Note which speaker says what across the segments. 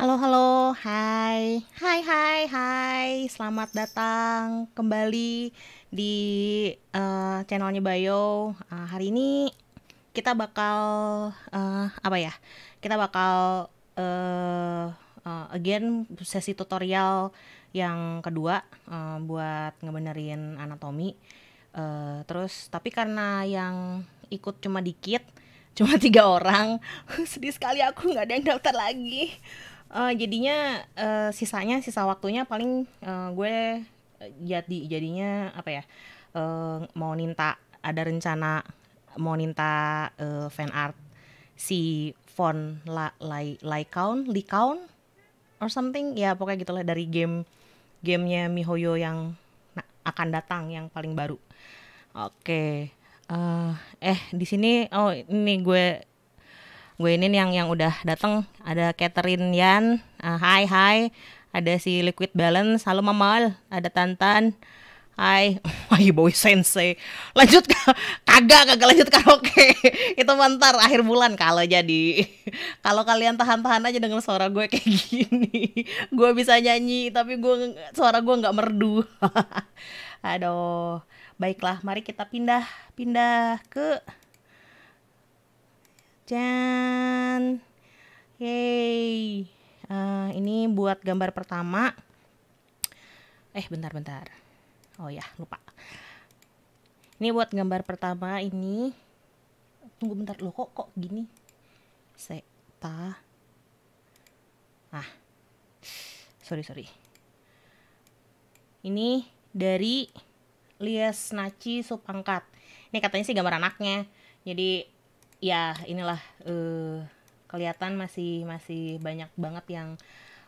Speaker 1: Halo, halo, hai, hai, hai, hai, selamat datang kembali di uh, channelnya Bayo. Uh, hari ini kita bakal uh, apa ya? Kita bakal uh, uh, again sesi tutorial yang kedua uh, buat ngebenerin anatomi. Uh, terus, tapi karena yang ikut cuma dikit, cuma tiga orang, sedih sekali aku nggak ada yang daftar lagi uh, jadinya uh, sisanya sisa waktunya paling uh, gue jadi jadinya apa ya uh, mau ninta ada rencana mau ninta uh, fan art si font la, lai laikaun likaun or something ya pokoknya gitulah dari game gamenya mihoyo yang akan datang yang paling baru oke okay. uh, eh di sini oh ini gue gue ini yang yang udah datang ada Catherine Yan uh, Hai Hai ada si Liquid Balance halo Mamal ada Tantan Hai, Wahyu boy Sensei. Lanjut kagak kagak lanjut oke, Itu mantar akhir bulan kalau jadi. Kalau kalian tahan-tahan aja dengan suara gue kayak gini. Gue bisa nyanyi tapi gue suara gue nggak merdu. Aduh. Baiklah, mari kita pindah pindah ke dan yay uh, ini buat gambar pertama eh bentar-bentar oh ya lupa ini buat gambar pertama ini tunggu bentar loh kok kok gini seta ah sorry sorry ini dari Lias Naci Supangkat ini katanya sih gambar anaknya jadi ya inilah uh, kelihatan masih masih banyak banget yang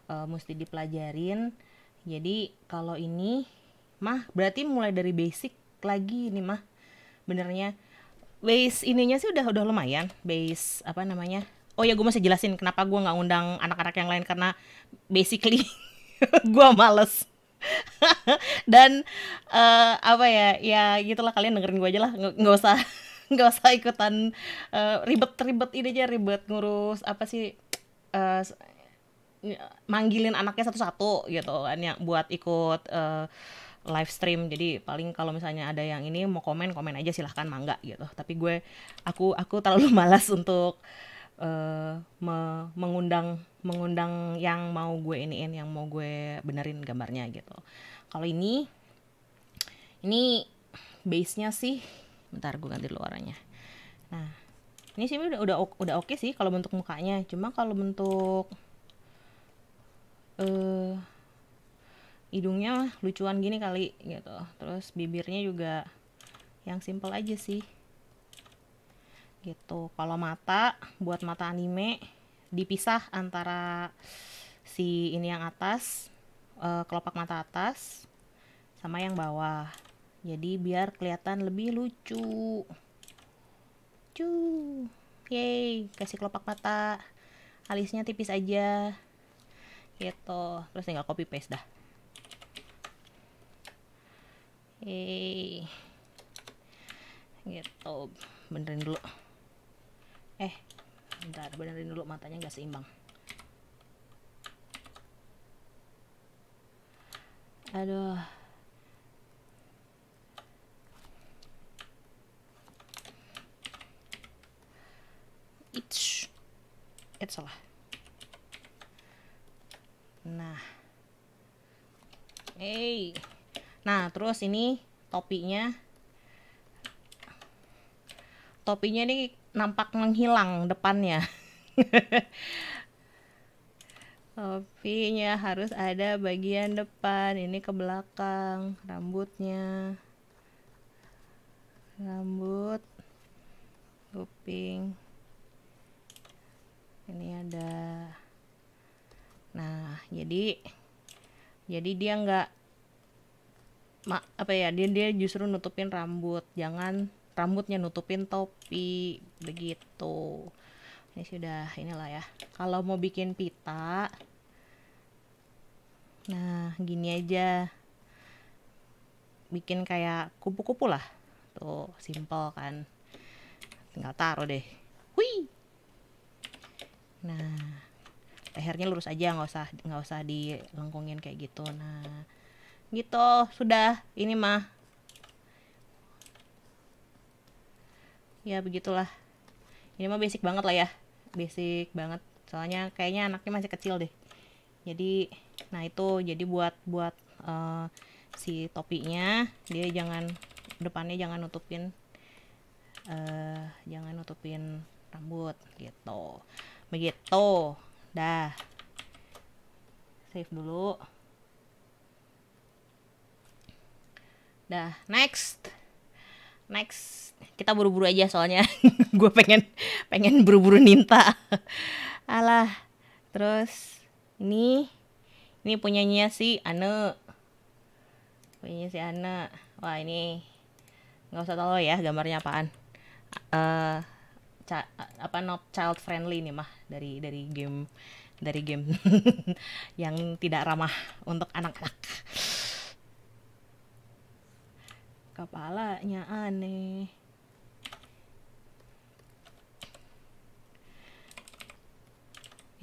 Speaker 1: uh, mesti dipelajarin. Jadi kalau ini mah berarti mulai dari basic lagi ini mah benernya base ininya sih udah udah lumayan base apa namanya oh ya gue masih jelasin kenapa gue nggak undang anak-anak yang lain karena basically gue males dan uh, apa ya ya gitulah kalian dengerin gue aja lah nggak usah nggak usah ikutan eh, ribet-ribet uh, ini aja ribet ngurus apa sih uh, manggilin anaknya satu-satu gitu kan yang buat ikut uh, live stream jadi paling kalau misalnya ada yang ini mau komen komen aja silahkan mangga gitu tapi gue aku aku terlalu malas untuk uh, me mengundang mengundang yang mau gue iniin yang mau gue benerin gambarnya gitu kalau ini ini base nya sih bentar gue ganti dulu nah ini sih udah udah udah oke okay sih kalau bentuk mukanya cuma kalau bentuk eh uh, hidungnya lucuan gini kali gitu terus bibirnya juga yang simple aja sih gitu kalau mata buat mata anime dipisah antara si ini yang atas uh, kelopak mata atas sama yang bawah jadi biar kelihatan lebih lucu cu yay kasih kelopak mata alisnya tipis aja gitu terus tinggal copy paste dah yay gitu benerin dulu eh bentar benerin dulu matanya nggak seimbang aduh Itu, It's salah. Nah. Hey. Nah, terus ini topinya. Topinya ini nampak menghilang depannya. topinya harus ada bagian depan ini ke belakang rambutnya rambut kuping ini ada nah jadi jadi dia nggak mak apa ya dia dia justru nutupin rambut jangan rambutnya nutupin topi begitu ini sudah inilah ya kalau mau bikin pita nah gini aja bikin kayak kupu-kupu lah tuh simple kan tinggal taruh deh Wih nah lehernya lurus aja nggak usah nggak usah dilengkungin kayak gitu nah gitu sudah ini mah ya begitulah ini mah basic banget lah ya basic banget soalnya kayaknya anaknya masih kecil deh jadi nah itu jadi buat buat uh, si topinya dia jangan depannya jangan nutupin uh, jangan nutupin rambut gitu begitu dah save dulu dah next next kita buru-buru aja soalnya gue pengen pengen buru-buru ninta alah terus ini ini punyanya si Ane punyanya si Ane wah ini nggak usah tahu ya gambarnya apaan uh, apa not child friendly nih mah dari dari game dari game yang tidak ramah untuk anak-anak. Kepalanya aneh.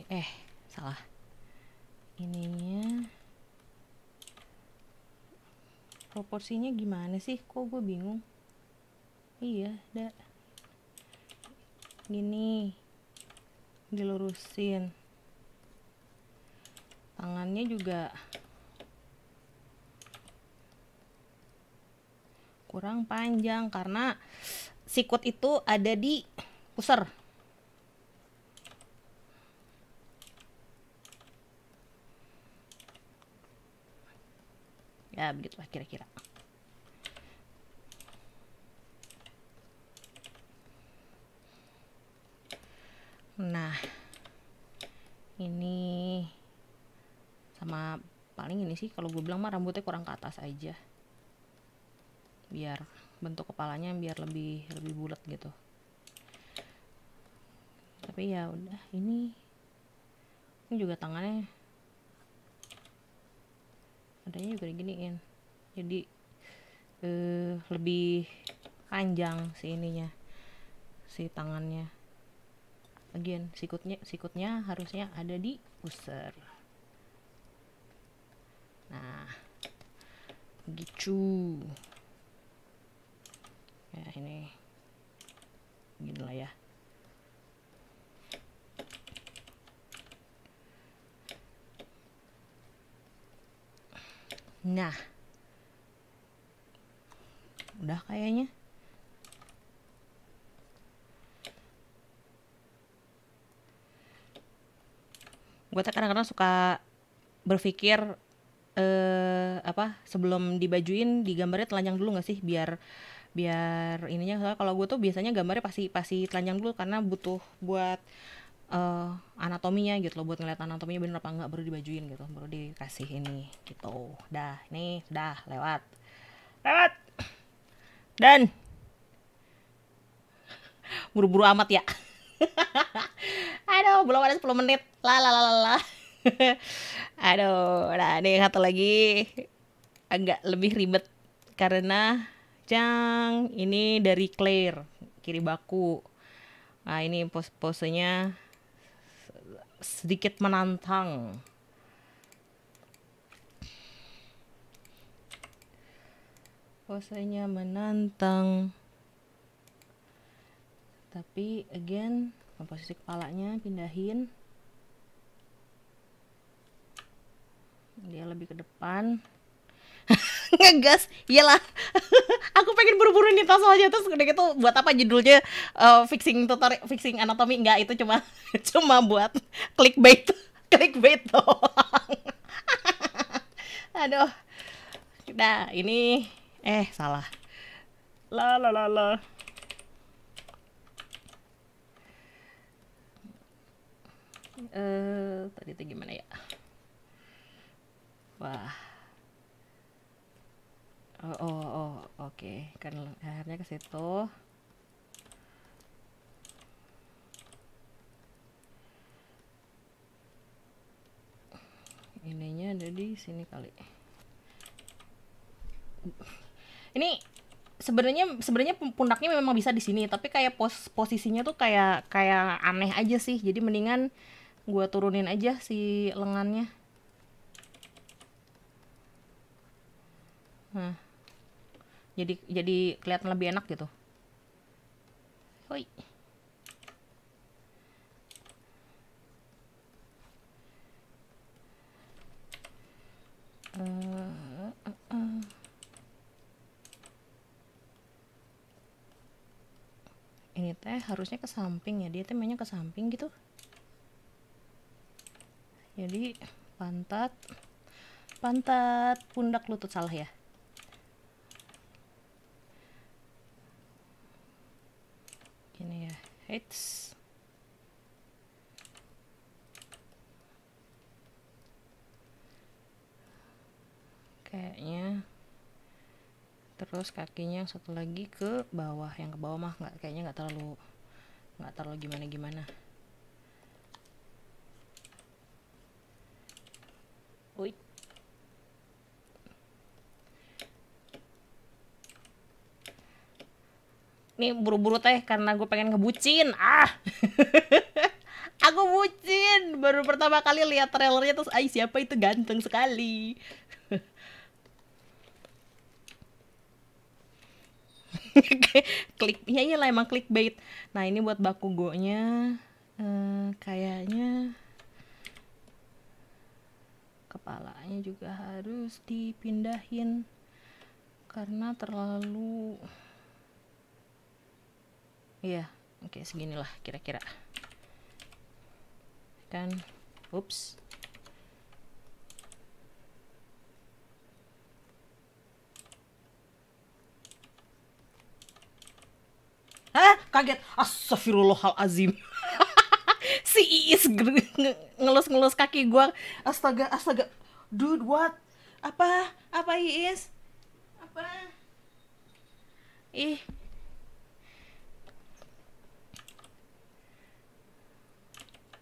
Speaker 1: Eh, salah. Ininya proporsinya gimana sih? Kok gue bingung? Iya, dah gini dilurusin tangannya juga kurang panjang karena sikut itu ada di pusar ya begitulah kira-kira Nah, ini sama paling ini sih kalau gue bilang mah rambutnya kurang ke atas aja. Biar bentuk kepalanya biar lebih lebih bulat gitu. Tapi ya udah ini ini juga tangannya adanya juga diginiin. Jadi eh lebih panjang si ininya si tangannya Again, sikutnya sikutnya harusnya ada di user. Nah, gitu. Ya, ini gini lah ya. Nah, udah kayaknya gue tuh kadang-kadang suka berpikir eh apa sebelum dibajuin digambarnya telanjang dulu nggak sih biar biar ininya kalau gue tuh biasanya gambarnya pasti pasti telanjang dulu karena butuh buat uh, anatominya gitu loh buat ngeliat anatominya bener apa enggak baru dibajuin gitu baru dikasih ini gitu dah ini dah lewat lewat dan buru-buru amat ya aduh belum ada 10 menit La la la la Aduh, nah ini satu lagi agak lebih ribet karena cang ini dari clear kiri baku. Nah ini pos posenya sedikit menantang. Posenya menantang. Tapi again komposisi kepalanya pindahin. dia lebih ke depan ngegas iyalah aku pengen buru-buru nih tas aja terus udah gitu buat apa judulnya uh, fixing tutor fixing anatomi enggak itu cuma cuma buat clickbait clickbait doang aduh nah ini eh salah la la la la uh, tadi itu gimana ya Wah. Oh, oh, oh oke. Okay. Kan akhirnya ke situ. Ininya ada di sini kali. Ini sebenarnya sebenarnya pundaknya memang bisa di sini, tapi kayak pos posisinya tuh kayak kayak aneh aja sih. Jadi mendingan gua turunin aja si lengannya. hmm. jadi jadi kelihatan lebih enak gitu Hoi. Eh, eh, eh. ini teh harusnya ke samping ya dia teh mainnya ke samping gitu jadi pantat pantat pundak lutut salah ya Hits. Kayaknya terus kakinya yang satu lagi ke bawah yang ke bawah mah nggak kayaknya nggak terlalu nggak terlalu gimana gimana nih buru-buru teh karena gue pengen ngebucin ah aku bucin baru pertama kali lihat trailernya terus ay siapa itu ganteng sekali klik ya lah emang klik bait. nah ini buat baku gonya hmm, kayaknya kepalanya juga harus dipindahin karena terlalu Iya, oke okay, seginilah kira-kira. Dan, ups. Eh kaget. Astagfirullahalazim. si Iis ngelus-ngelus kaki gua. Astaga, astaga. Dude, what? Apa? Apa Iis? Apa? Ih,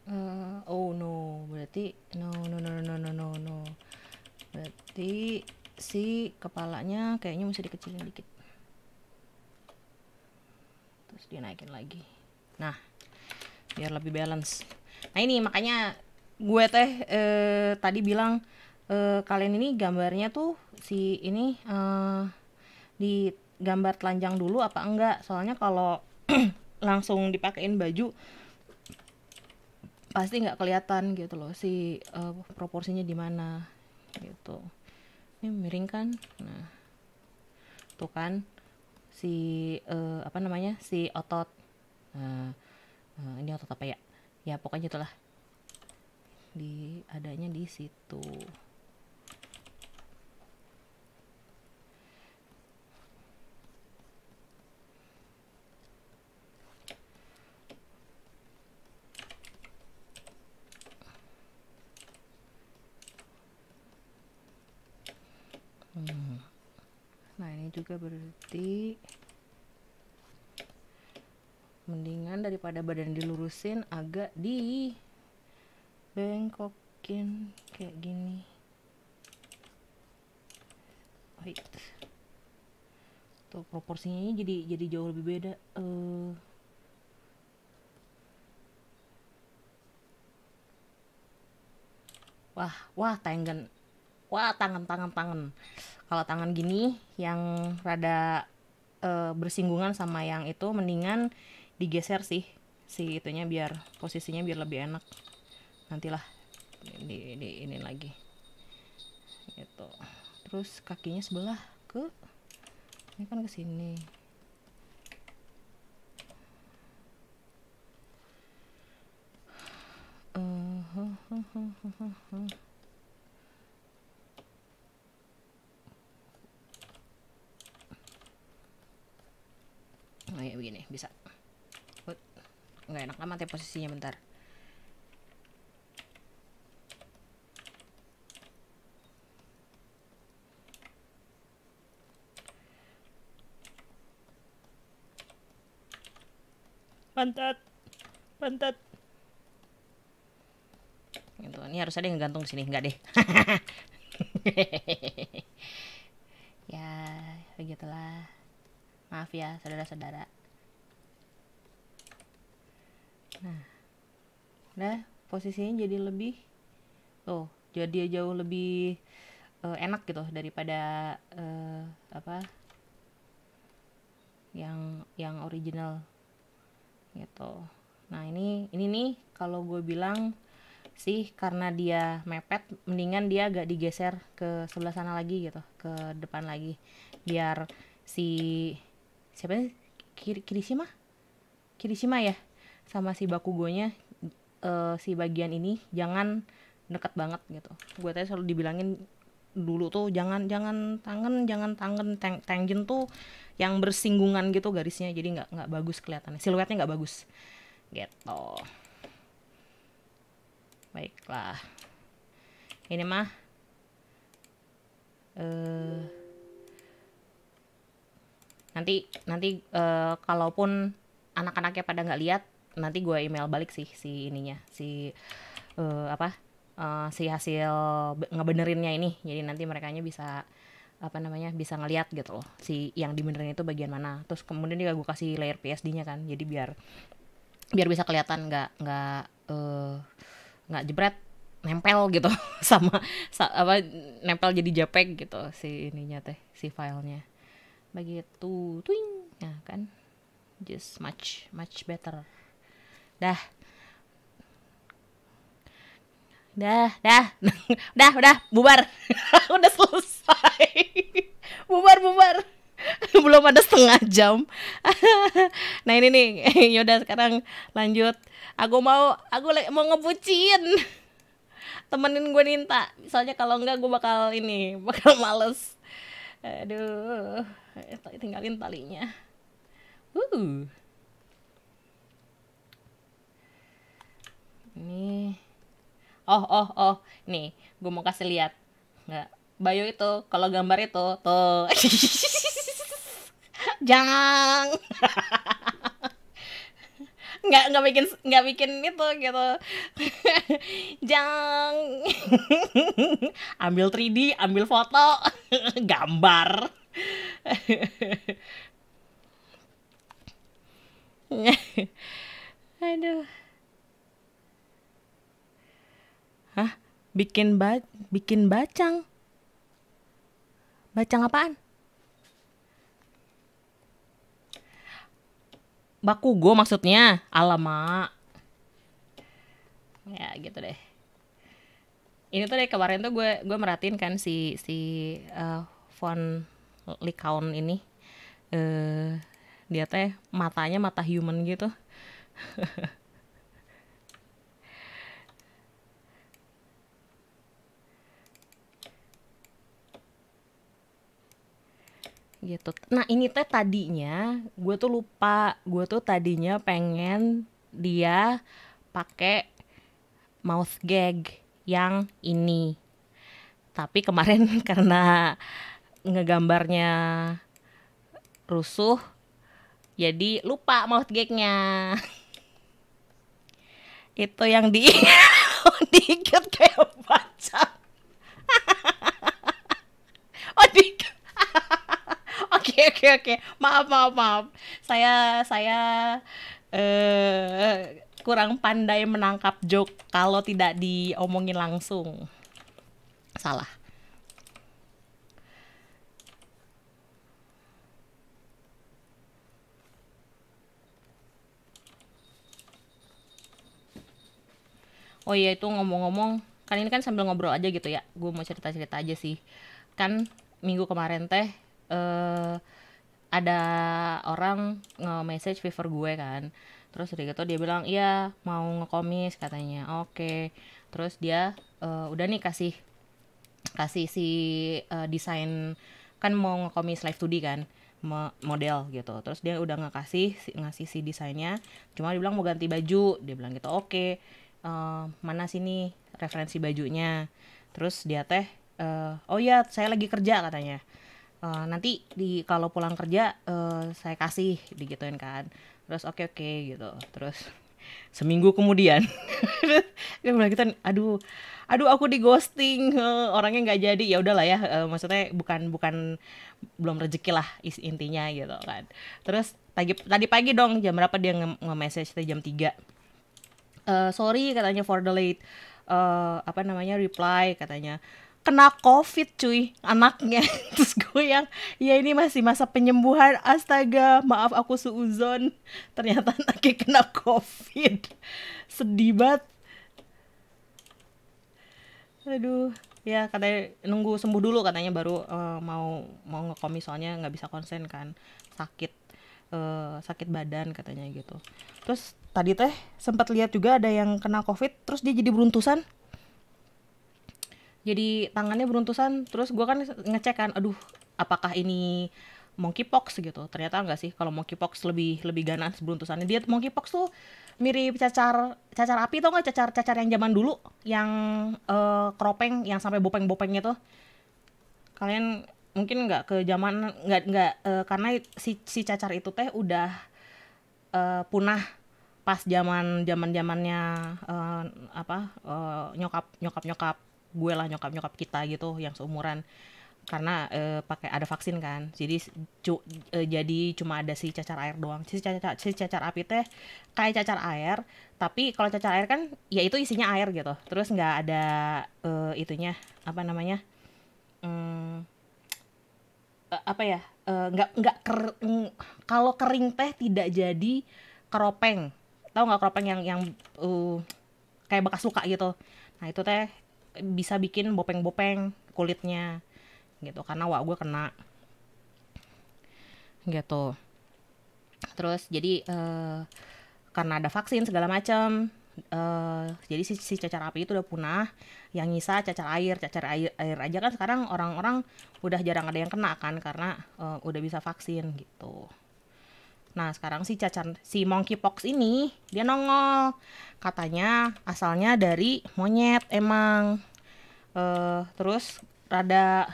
Speaker 1: Uh, oh no, berarti no no no no no no no. Berarti si kepalanya kayaknya mesti dikecilin dikit. Terus dia naikin lagi. Nah, biar lebih balance. Nah ini makanya gue teh eh, tadi bilang eh, kalian ini gambarnya tuh si ini eh, di gambar telanjang dulu apa enggak? Soalnya kalau langsung dipakein baju pasti nggak kelihatan gitu loh si uh, proporsinya di mana gitu ini miring kan nah tuh kan si uh, apa namanya si otot nah, uh, ini otot apa ya ya pokoknya itulah di adanya di situ juga berarti mendingan daripada badan dilurusin agak di bengkokin kayak gini Wait. tuh proporsinya jadi jadi jauh lebih beda uh, wah wah tangan wah tangan tangan tangan kalau tangan gini yang rada e, bersinggungan sama yang itu mendingan digeser sih si itunya biar posisinya biar lebih enak nantilah ini ini ini lagi itu. terus kakinya sebelah ke ini kan ke sini uh, uh, uh, uh, uh, uh. oh, ya begini bisa nggak enak amat ya posisinya bentar pantat pantat gitu ini harus ada yang gantung sini nggak deh ya begitulah maaf ya saudara-saudara nah udah posisinya jadi lebih oh jadi jauh lebih uh, enak gitu daripada uh, apa yang yang original gitu nah ini ini nih kalau gue bilang sih karena dia mepet mendingan dia agak digeser ke sebelah sana lagi gitu ke depan lagi biar si siapa sih Kir Kirishima Kirishima ya sama si Bakugonya uh, si bagian ini jangan dekat banget gitu gue tadi selalu dibilangin dulu tuh jangan jangan tangan jangan tangan tang, tuh yang bersinggungan gitu garisnya jadi nggak nggak bagus kelihatannya siluetnya nggak bagus gitu baiklah ini mah eh uh, nanti nanti uh, kalaupun anak-anaknya pada nggak lihat nanti gue email balik sih si ininya si uh, apa uh, si hasil ngebenerinnya ini jadi nanti mereka bisa apa namanya bisa ngelihat gitu loh si yang dibenerin itu bagian mana terus kemudian juga gue kasih layer PSD-nya kan jadi biar biar bisa kelihatan nggak nggak nggak uh, jebret nempel gitu sama sa, apa nempel jadi JPEG gitu si ininya teh si filenya begitu twing nah kan just much much better dah dah dah dah, udah bubar udah selesai bubar bubar belum ada setengah jam nah ini nih yaudah sekarang lanjut aku mau aku mau ngebucin temenin gue Ninta Misalnya kalau enggak gue bakal ini bakal males aduh Oke, eh, tinggalin talinya. Uh. Ini. Oh, oh, oh. Nih, gue mau kasih lihat. Nggak. Bayu itu, kalau gambar itu, tuh. Jangan. nggak nggak bikin nggak bikin itu gitu jang, ambil 3D ambil foto gambar Aduh. Hah? Bikin ba bikin bacang? Bacang apaan? Baku gue maksudnya. Alamak. Ya gitu deh. Ini tuh deh kemarin tuh gue gue merhatiin kan si si uh, font likaun ini eh dia teh matanya mata human gitu gitu. Nah ini teh tadinya gue tuh lupa, gue tuh tadinya pengen dia pakai mouse gag yang ini. Tapi kemarin karena ngegambarnya rusuh jadi lupa mouth gagnya itu yang di diikat kayak baca oh di oke oke oke maaf maaf maaf saya saya eh kurang pandai menangkap joke kalau tidak diomongin langsung salah oh iya itu ngomong-ngomong kan ini kan sambil ngobrol aja gitu ya gue mau cerita-cerita aja sih kan minggu kemarin teh uh, ada orang nge-message fever gue kan terus udah gitu dia bilang iya mau ngekomis katanya oke okay. terus dia uh, udah nih kasih kasih si uh, desain kan mau ngekomis live 2D kan model gitu terus dia udah ngasih ngasih si desainnya cuma dia bilang mau ganti baju dia bilang gitu oke okay uh, mana sini referensi bajunya terus dia teh uh, oh ya saya lagi kerja katanya uh, nanti di kalau pulang kerja uh, saya kasih digituin kan terus oke okay, oke okay, gitu terus seminggu kemudian dia bilang gitu, aduh aduh aku di ghosting orangnya nggak jadi ya udahlah ya maksudnya bukan bukan belum rezeki lah intinya gitu kan terus tadi pagi dong jam berapa dia nge-message nge, jam 3 uh, sorry katanya for the late uh, apa namanya reply katanya kena covid cuy anaknya terus gue yang ya ini masih masa penyembuhan astaga maaf aku suuzon ternyata anaknya kena covid sedih banget aduh ya katanya nunggu sembuh dulu katanya baru uh, mau mau ngekomi soalnya nggak bisa konsen kan sakit Eh, sakit badan katanya gitu terus tadi teh sempat lihat juga ada yang kena covid terus dia jadi beruntusan jadi tangannya beruntusan terus gue kan ngecek kan aduh apakah ini monkeypox gitu ternyata enggak sih kalau monkeypox lebih lebih ganas beruntusannya dia monkeypox tuh mirip cacar cacar api tau nggak cacar cacar yang zaman dulu yang uh, kropeng yang sampai bopeng bopengnya tuh kalian mungkin nggak ke zaman nggak nggak uh, karena si si cacar itu teh udah uh, punah pas zaman zaman zamannya uh, eh, apa uh, nyokap nyokap nyokap gue lah nyokap nyokap kita gitu yang seumuran karena uh, pakai ada vaksin kan jadi cu, uh, jadi cuma ada si cacar air doang si cacar si cacar api teh kayak cacar air tapi kalau cacar air kan ya itu isinya air gitu terus nggak ada uh, itunya apa namanya hmm, Eh, apa ya eh, nggak uh, nggak ker, kalau kering teh tidak jadi keropeng tahu nggak keropeng yang yang uh, kayak bekas luka gitu nah itu teh bisa bikin bopeng-bopeng kulitnya gitu karena wah gue kena gitu terus jadi uh, karena ada vaksin segala macam uh, jadi si, si cacar api itu udah punah yang nyisa cacar air cacar air air aja kan sekarang orang-orang udah jarang ada yang kena kan karena uh, udah bisa vaksin gitu nah sekarang si cacar si monkeypox ini dia nongol katanya asalnya dari monyet emang uh, terus rada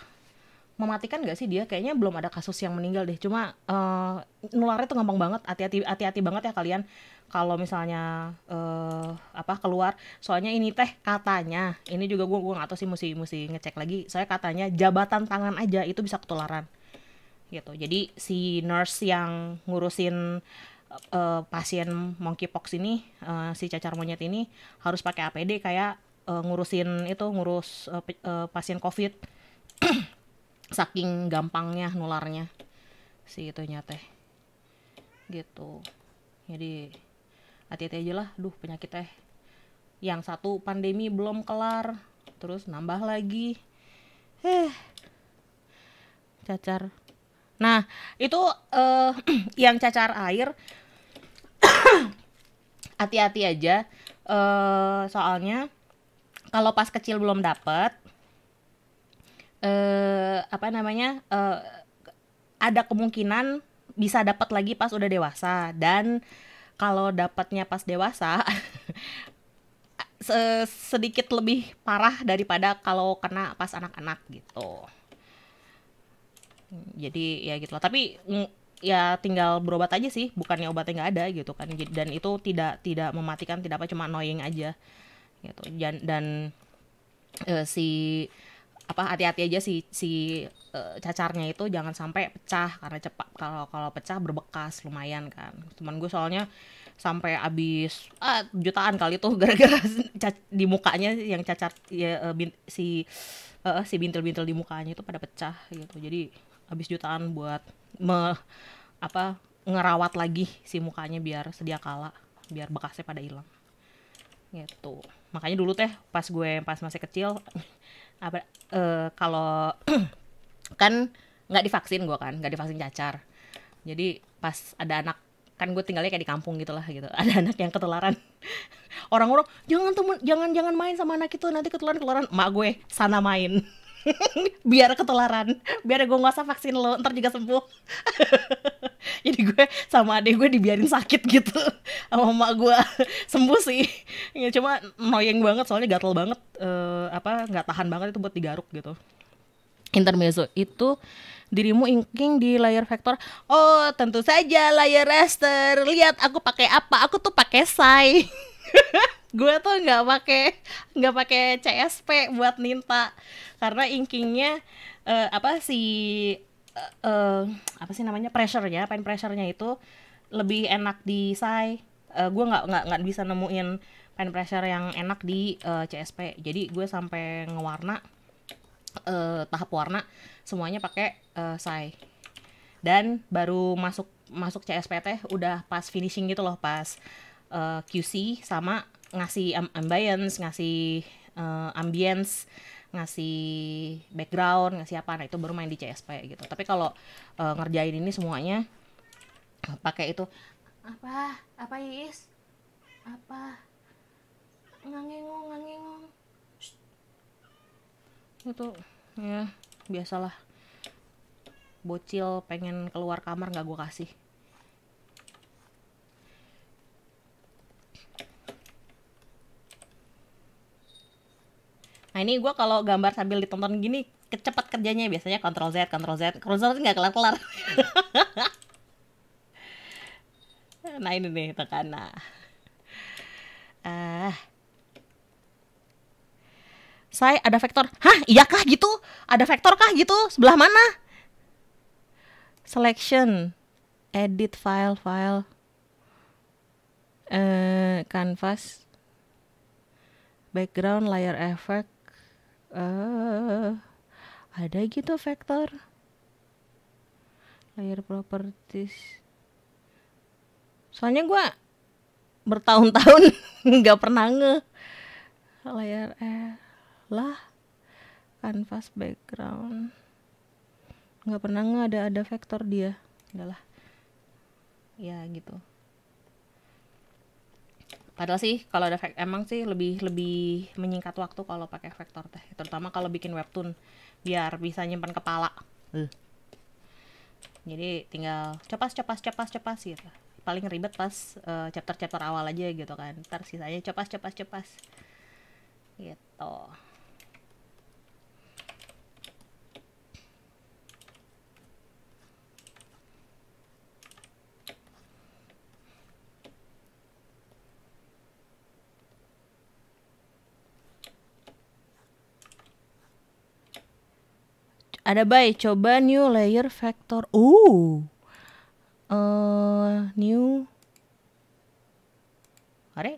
Speaker 1: mematikan gak sih dia kayaknya belum ada kasus yang meninggal deh cuma uh, nularnya tuh gampang banget hati-hati hati-hati banget ya kalian kalau misalnya uh, apa keluar soalnya ini teh katanya ini juga gue gue nggak tahu sih mesti mesti ngecek lagi saya katanya jabatan tangan aja itu bisa ketularan gitu jadi si nurse yang ngurusin uh, pasien monkeypox ini uh, si cacar monyet ini harus pakai APD kayak uh, ngurusin itu ngurus uh, uh, pasien covid saking gampangnya nularnya si itunya teh gitu jadi hati-hati aja lah duh penyakit teh yang satu pandemi belum kelar terus nambah lagi heh cacar nah itu uh, yang cacar air hati-hati aja uh, soalnya kalau pas kecil belum dapet uh, apa namanya uh, ada kemungkinan bisa dapat lagi pas udah dewasa dan kalau dapatnya pas dewasa sedikit lebih parah daripada kalau kena pas anak-anak gitu. Jadi ya gitu loh. Tapi ya tinggal berobat aja sih, bukannya obatnya nggak ada gitu kan. Dan itu tidak tidak mematikan, tidak apa cuma annoying aja gitu. Dan, dan uh, eh, si apa hati-hati aja si si uh, cacarnya itu jangan sampai pecah karena cepat kalau kalau pecah berbekas lumayan kan teman gue soalnya sampai habis ah, jutaan kali tuh gara-gara di mukanya yang cacar ya, uh, bin, si uh, si bintil-bintil di mukanya itu pada pecah gitu jadi habis jutaan buat me apa ngerawat lagi si mukanya biar sedia kala biar bekasnya pada hilang gitu makanya dulu teh pas gue pas masih kecil apa uh, kalau kan nggak divaksin gue kan nggak divaksin cacar jadi pas ada anak kan gue tinggalnya kayak di kampung gitu lah gitu ada anak yang ketelaran orang-orang jangan temen jangan jangan main sama anak itu nanti ketularan ketularan mak gue sana main biar ketularan biar gue nggak usah vaksin lo ntar juga sembuh jadi gue sama adik gue dibiarin sakit gitu sama mama gue sembuh sih ya cuma noyeng banget soalnya gatel banget uh, apa nggak tahan banget itu buat digaruk gitu intermezzo itu dirimu inking di layer vektor oh tentu saja layer raster lihat aku pakai apa aku tuh pakai sai gue tuh nggak pakai nggak pakai CSP buat ninta karena inkingnya uh, apa si uh, uh, apa sih namanya pressure ya pen pressurenya itu lebih enak di sai uh, gue nggak nggak nggak bisa nemuin pen pressure yang enak di uh, CSP jadi gue sampai ngewarna uh, tahap warna semuanya pakai uh, sai dan baru masuk masuk CSP teh udah pas finishing gitu loh pas uh, QC sama ngasih ambience, ngasih uh, ambience, ngasih background, ngasih apa. Nah, itu baru main di CSP gitu. Tapi kalau uh, ngerjain ini semuanya pakai itu apa? Apa is? Apa? Ngangengong, ngangengong. Itu ya biasalah bocil pengen keluar kamar nggak gue kasih Nah ini gue kalau gambar sambil ditonton gini kecepat kerjanya biasanya Ctrl Z, Ctrl Z, Ctrl Z nggak kelar-kelar. nah ini nih tekan. Nah. Ah. Saya ada vektor. Hah, iya kah gitu? Ada vektor kah gitu? Sebelah mana? Selection, edit file file, uh, canvas, background layer effect, uh, ada gitu vektor layer properties soalnya gue bertahun-tahun nggak pernah nge layer eh lah canvas background nggak pernah nge ada ada vektor dia enggak lah ya gitu padahal sih kalau ada emang sih lebih lebih menyingkat waktu kalau pakai vektor teh terutama kalau bikin webtoon biar bisa nyimpan kepala uh. jadi tinggal cepas cepas cepas cepas gitu paling ribet pas uh, eh, chapter chapter awal aja gitu kan ntar sisanya cepas cepas cepas gitu Ada by coba new layer vector. Oh. Uh, eh, new Are?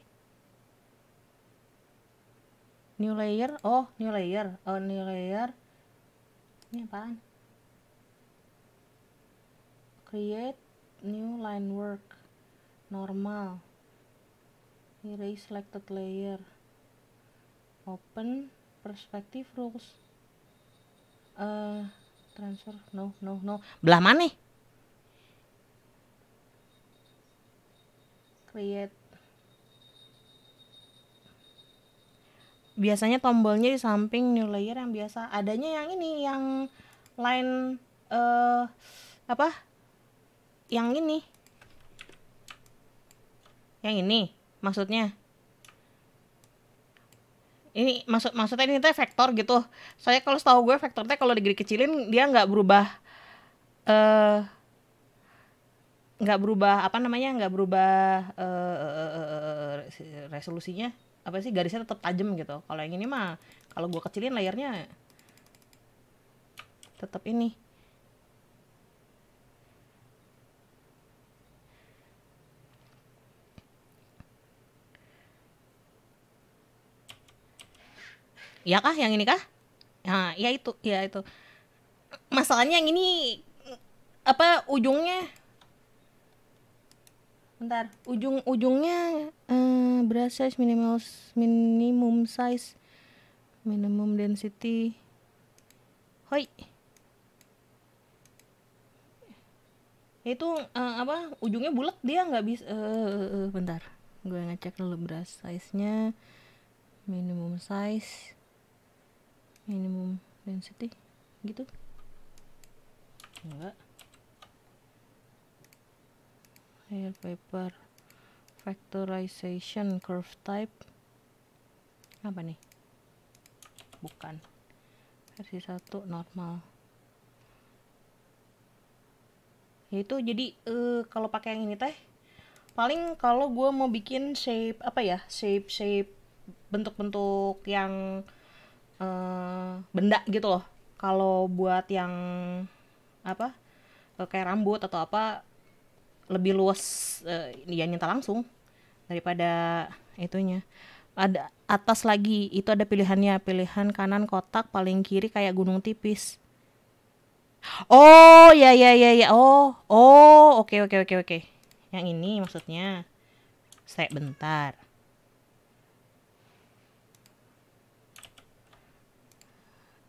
Speaker 1: New layer. Oh, new layer. Oh, new layer. Ini apaan? Create new line work. Normal. Erase selected layer. Open perspective rules. Eh, transfer no no no belah mana create biasanya tombolnya di samping new layer yang biasa adanya yang ini yang lain uh, eh, apa yang ini yang ini maksudnya ini maksud maksudnya ini tuh vektor gitu Saya kalau setahu gue vektor kalau kalau kecilin dia nggak berubah eh uh, nggak berubah apa namanya nggak berubah uh, resolusinya apa sih garisnya tetap tajam gitu kalau yang ini mah kalau gue kecilin layarnya tetap ini ya kah yang ini kah nah, ya itu ya itu masalahnya yang ini apa ujungnya bentar ujung ujungnya uh, eh, brush size minimal minimum size minimum density hoi itu uh, apa ujungnya bulat dia nggak bisa uh, eh, uh, bentar gue ngecek dulu brush size nya minimum size minimum density gitu enggak air paper factorization curve type apa nih bukan versi 1 normal ya itu jadi uh, kalau pakai yang ini teh paling kalau gue mau bikin shape apa ya shape shape bentuk-bentuk yang uh, benda gitu loh kalau buat yang apa eh, kayak rambut atau apa lebih luas uh, ya nyentuh langsung daripada itunya ada atas lagi itu ada pilihannya pilihan kanan kotak paling kiri kayak gunung tipis oh ya ya ya ya oh oh oke okay, oke okay, oke okay, oke yang ini maksudnya saya bentar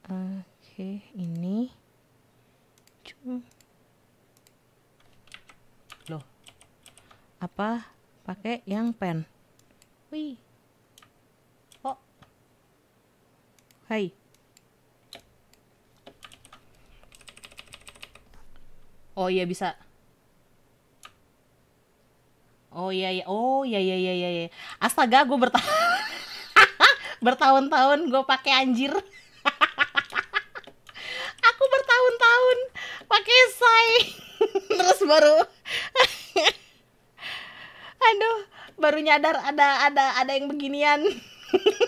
Speaker 1: oke okay, ini cuma loh apa pakai yang pen wih oh hai oh iya bisa oh iya iya oh iya iya iya iya, iya. astaga gue bertahun bertahun-tahun gue pakai anjir pakai say terus baru aduh baru nyadar ada ada ada yang beginian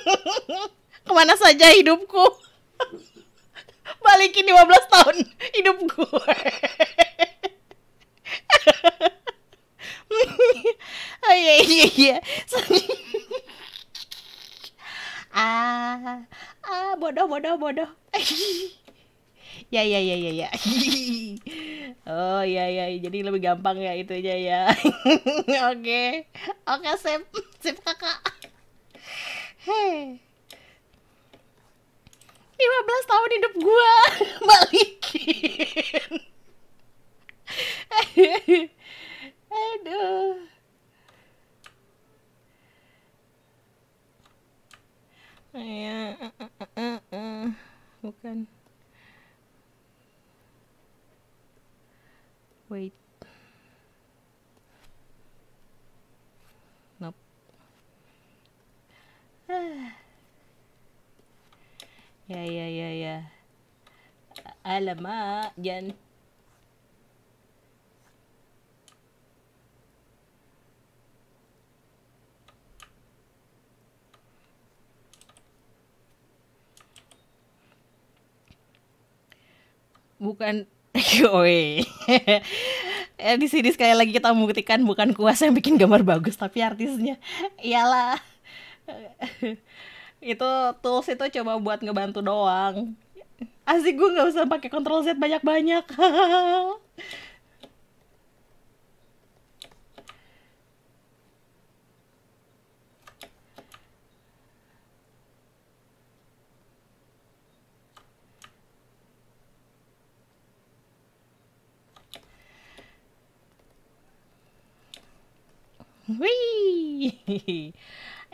Speaker 1: kemana saja hidupku balikin 15 tahun hidupku, gue oh iya iya iya ah ah bodoh bodoh bodoh ya ya ya ya ya oh ya ya jadi lebih gampang ya itu aja ya oke oke sip sip kakak hei belas tahun hidup gue balikin aduh ya uh, uh, uh, bukan wait nope ya ya ya ya alamak jangan bukan Eh di sini sekali lagi kita membuktikan bukan kuasa yang bikin gambar bagus tapi artisnya. Iyalah. itu tools itu coba buat ngebantu doang. Asik gue nggak usah pakai kontrol Z banyak-banyak. wih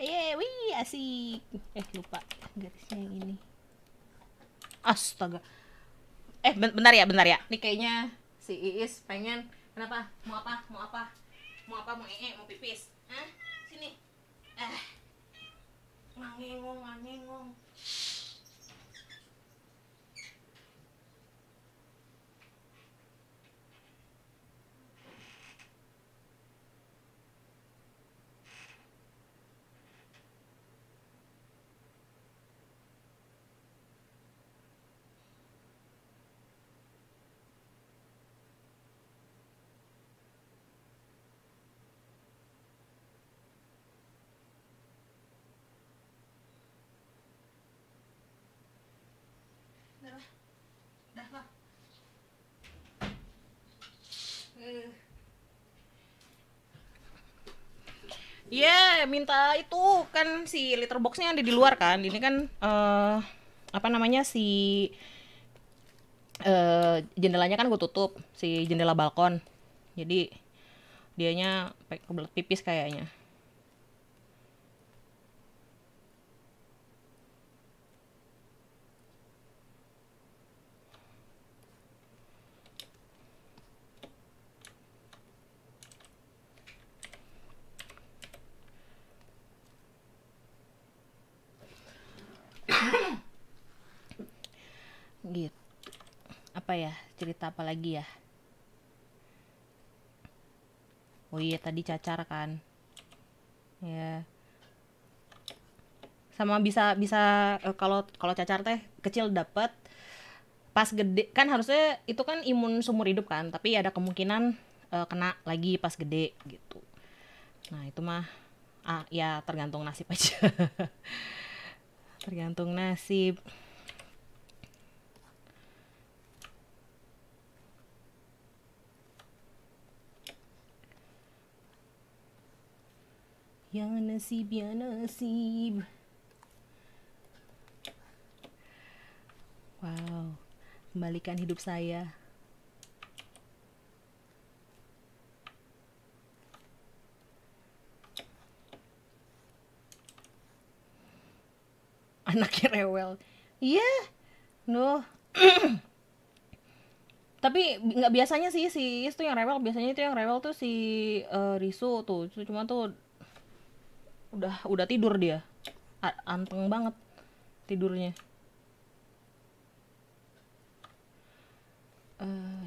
Speaker 1: eh, wih asik eh lupa garisnya yang ini astaga eh benar ya benar ya ini kayaknya si Iis pengen kenapa mau apa mau apa mau apa mau ee mau pipis Hah? sini eh mangengong mangengong yeah, minta itu kan si litter boxnya ada di luar kan ini kan uh, apa namanya si uh, jendelanya kan gue tutup si jendela balkon jadi dianya kebelet pipis kayaknya apa ya cerita apa lagi ya oh iya tadi cacar kan ya yeah. sama bisa bisa eh, kalau kalau cacar teh kecil dapat pas gede kan harusnya itu kan imun sumur hidup kan tapi ada kemungkinan uh, kena lagi pas gede gitu nah itu mah ah ya tergantung nasib aja tergantung nasib Ya nasib, ya nasib. Wow, kembalikan hidup saya. Anaknya rewel. Iya, yeah. no. Tapi nggak biasanya sih si itu yang rewel. Biasanya itu yang rewel tuh si uh, Risu tuh. Cuma tuh udah udah tidur dia A anteng banget tidurnya uh,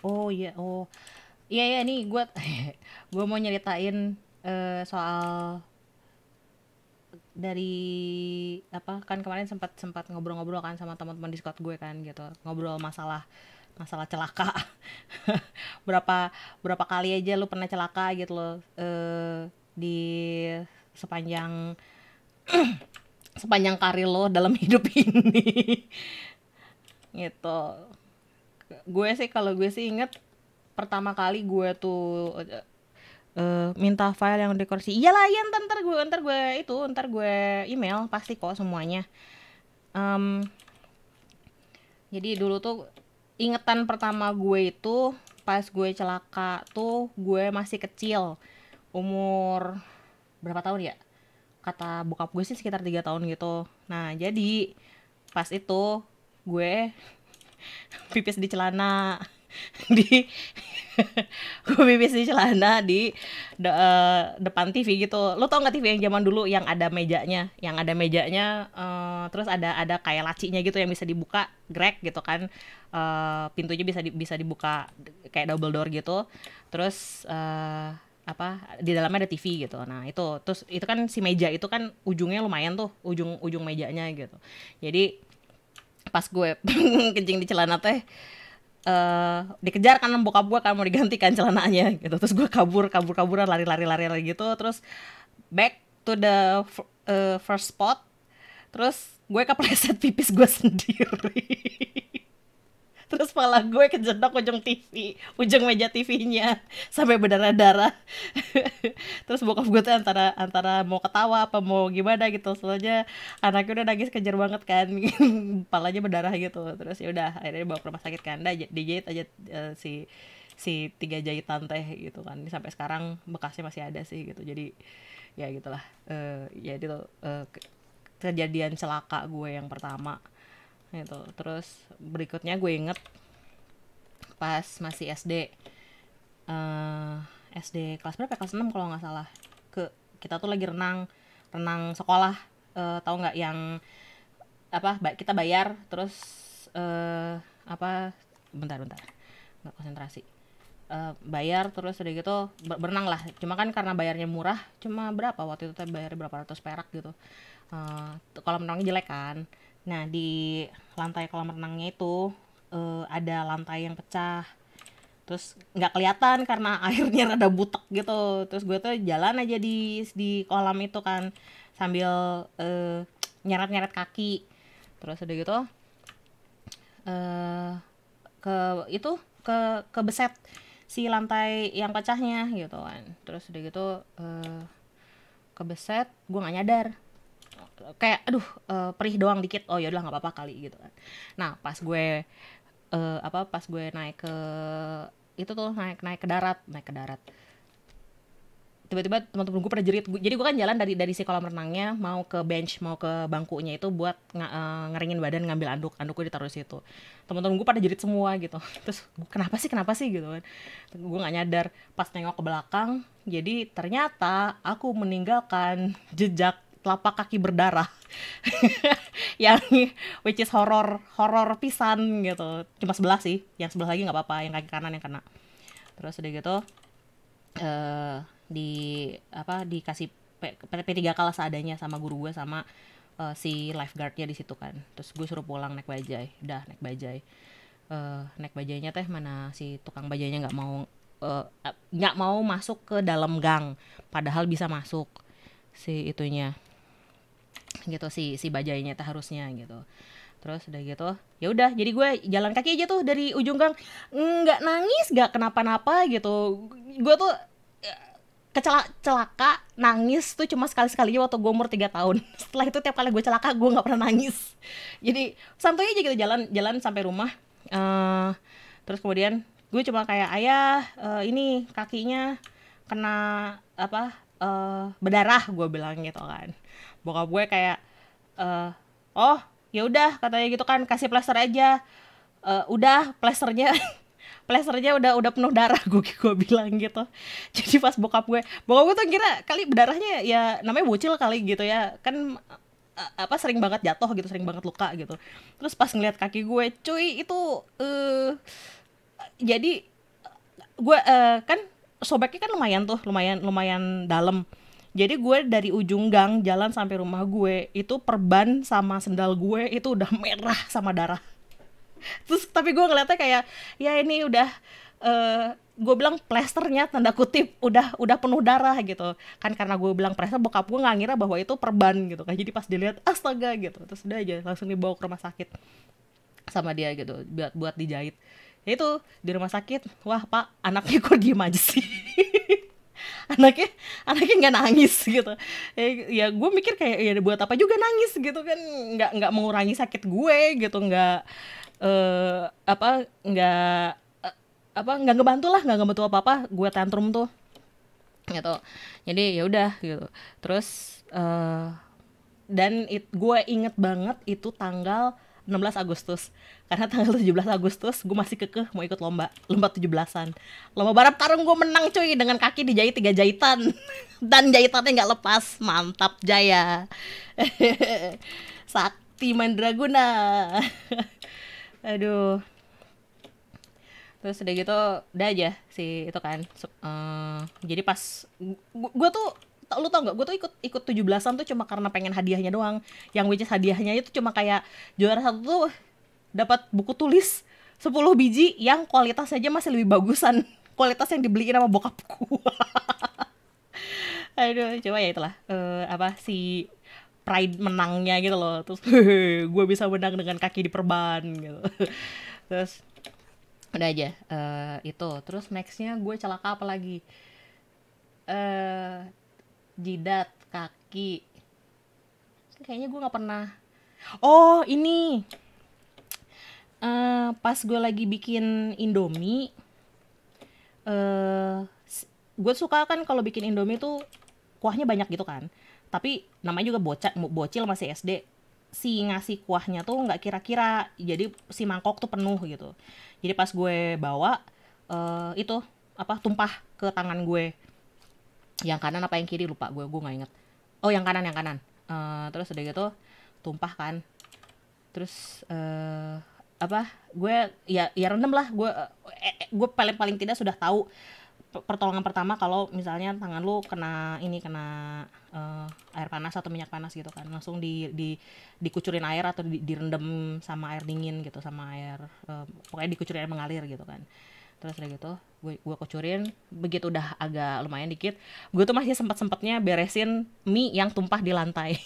Speaker 1: Oh iya, oh. Iya ya nih gue gue mau nyeritain uh, soal dari apa kan kemarin sempat sempat ngobrol-ngobrol kan sama teman-teman Discord gue kan gitu. Ngobrol masalah masalah celaka. berapa berapa kali aja lu pernah celaka gitu lo uh, eh, di sepanjang sepanjang karir lo dalam hidup ini. gitu gue sih kalau gue sih inget pertama kali gue tuh uh, minta file yang dekorasi kursi iya iyalah ya ntar, ntar gue ntar gue itu ntar gue email pasti kok semuanya um, jadi dulu tuh ingetan pertama gue itu pas gue celaka tuh gue masih kecil umur berapa tahun ya kata bokap gue sih sekitar tiga tahun gitu nah jadi pas itu gue pipis di celana di gue pipis di celana di de, uh, depan TV gitu lo tau nggak TV yang zaman dulu yang ada mejanya yang ada mejanya uh, terus ada ada kayak lacinya gitu yang bisa dibuka grek gitu kan uh, pintunya bisa di, bisa dibuka kayak double door gitu terus uh, apa di dalamnya ada TV gitu nah itu terus itu kan si meja itu kan ujungnya lumayan tuh ujung ujung mejanya gitu jadi pas gue kencing di celana teh uh, dikejar kan bokap gue kan mau digantikan celananya gitu terus gue kabur kabur kaburan lari lari lari lari gitu terus back to the uh, first spot terus gue kepleset pipis gue sendiri terus pala gue kejentok ujung TV ujung meja TV-nya sampai berdarah-darah terus bokap gue tuh antara antara mau ketawa apa mau gimana gitu soalnya anaknya udah nangis kejar banget kan palanya berdarah gitu terus ya udah akhirnya dibawa ke rumah sakit kan dah dijahit aja uh, si si tiga jahitan teh gitu kan sampai sekarang bekasnya masih ada sih gitu jadi ya gitulah uh, ya itu uh, kejadian celaka gue yang pertama gitu terus berikutnya gue inget pas masih SD uh, eh, SD kelas berapa ya? kelas 6 kalau nggak salah ke kita tuh lagi renang renang sekolah uh, tahu nggak yang apa kita bayar terus uh, apa bentar bentar nggak konsentrasi uh, bayar terus udah gitu berenang lah cuma kan karena bayarnya murah cuma berapa waktu itu bayar berapa ratus perak gitu uh, kalau menangnya jelek kan Nah, di lantai kolam renangnya itu uh, ada lantai yang pecah. Terus nggak kelihatan karena airnya rada butek gitu. Terus gue tuh jalan aja di di kolam itu kan sambil nyeret eh, nyeret-nyeret kaki. Terus udah gitu uh, ke itu ke ke beset si lantai yang pecahnya gitu kan. Terus udah gitu uh, ke beset gue nggak nyadar kayak aduh uh, perih doang dikit oh ya udah nggak apa-apa kali gitu kan nah pas gue uh, apa pas gue naik ke itu tuh naik naik ke darat naik ke darat tiba-tiba teman-teman gue pada jerit jadi gue kan jalan dari dari si kolam renangnya mau ke bench mau ke bangkunya itu buat ng eh, ngeringin badan ngambil anduk anduk gue ditaruh di situ teman-teman gue pada jerit semua gitu terus kenapa sih kenapa sih gitu kan gue nggak nyadar pas nengok ke belakang jadi ternyata aku meninggalkan jejak telapak kaki berdarah yang which is horror horror pisan gitu cuma sebelah sih yang sebelah lagi nggak apa-apa yang kaki kanan yang kena terus udah gitu uh, di apa dikasih P, 3 kalah seadanya sama guru gue sama uh, si lifeguardnya di situ kan terus gue suruh pulang naik bajai udah naik bajai uh, naik bajainya teh mana si tukang bajainya nggak mau nggak uh, mau masuk ke dalam gang padahal bisa masuk si itunya gitu si si bajainya teh harusnya gitu terus udah gitu ya udah jadi gue jalan kaki aja tuh dari ujung gang nggak nangis nggak kenapa-napa gitu gue tuh eh, kecelaka celaka nangis tuh cuma sekali sekalinya waktu gue umur 3 tahun setelah itu tiap kali gue celaka gue nggak pernah nangis jadi santuy aja gitu jalan jalan sampai rumah uh, terus kemudian gue cuma kayak ayah uh, ini kakinya kena apa uh, berdarah gue bilang gitu kan bokap gue kayak uh, oh ya udah katanya gitu kan kasih plester aja uh, udah plesternya plesternya udah udah penuh darah gue gue bilang gitu jadi pas bokap gue bokap gue tuh kira kali darahnya ya namanya bocil kali gitu ya kan eh, apa sering banget jatuh gitu sering banget luka gitu terus pas ngeliat kaki gue cuy itu uh, jadi gue uh, kan sobeknya kan lumayan tuh lumayan lumayan dalam jadi gue dari ujung gang jalan sampai rumah gue itu perban sama sendal gue itu udah merah sama darah. Terus tapi gue ngeliatnya kayak ya ini udah uh, gue bilang plesternya tanda kutip udah udah penuh darah gitu kan karena gue bilang plester bokap gue nggak ngira bahwa itu perban gitu kan jadi pas dilihat astaga gitu terus udah aja langsung dibawa ke rumah sakit sama dia gitu buat buat dijahit ya itu di rumah sakit wah pak anaknya kok diem aja sih anaknya anaknya nggak nangis gitu eh, ya, ya gue mikir kayak ya buat apa juga nangis gitu kan nggak nggak mengurangi sakit gue gitu nggak uh, apa nggak uh, apa nggak ngebantu lah nggak ngebantu apa apa gue tantrum tuh gitu jadi ya udah gitu terus uh, dan it, gue inget banget itu tanggal 16 Agustus karena tanggal 17 Agustus gue masih kekeh mau ikut lomba lomba 17-an lomba barap karung gue menang cuy dengan kaki dijahit tiga jahitan dan jahitannya nggak lepas mantap jaya Sakti Mandraguna aduh terus udah gitu udah aja sih itu kan uh, jadi pas gue tuh lu tau nggak gue tuh ikut ikut tujuh belasan tuh cuma karena pengen hadiahnya doang yang which is hadiahnya itu cuma kayak juara satu tuh dapat buku tulis 10 biji yang kualitasnya aja masih lebih bagusan kualitas yang dibeliin sama bokap gua aduh coba ya itulah uh, apa si pride menangnya gitu loh terus gue bisa menang dengan kaki di perban gitu terus udah aja uh, itu terus nextnya gue celaka apa lagi eh jidat kaki kayaknya gue nggak pernah oh ini uh, pas gue lagi bikin indomie uh, eh, gue suka kan kalau bikin indomie tuh kuahnya banyak gitu kan tapi namanya juga bocah bocil masih sd si ngasih kuahnya tuh nggak kira-kira jadi si mangkok tuh penuh gitu jadi pas gue bawa uh, itu apa tumpah ke tangan gue yang kanan apa yang kiri lupa gue gue nggak inget oh yang kanan yang kanan uh, terus udah gitu tumpah kan terus uh, apa gue ya ya rendem lah gue eh, eh gue paling paling tidak sudah tahu pertolongan pertama kalau misalnya tangan lu kena ini kena uh, air panas atau minyak panas gitu kan langsung di di dikucurin air atau di, direndam sama air dingin gitu sama air uh, pokoknya dikucurin air mengalir gitu kan terus udah gitu gue gue kucurin begitu udah agak lumayan dikit gue tuh masih sempat sempatnya beresin mie yang tumpah di lantai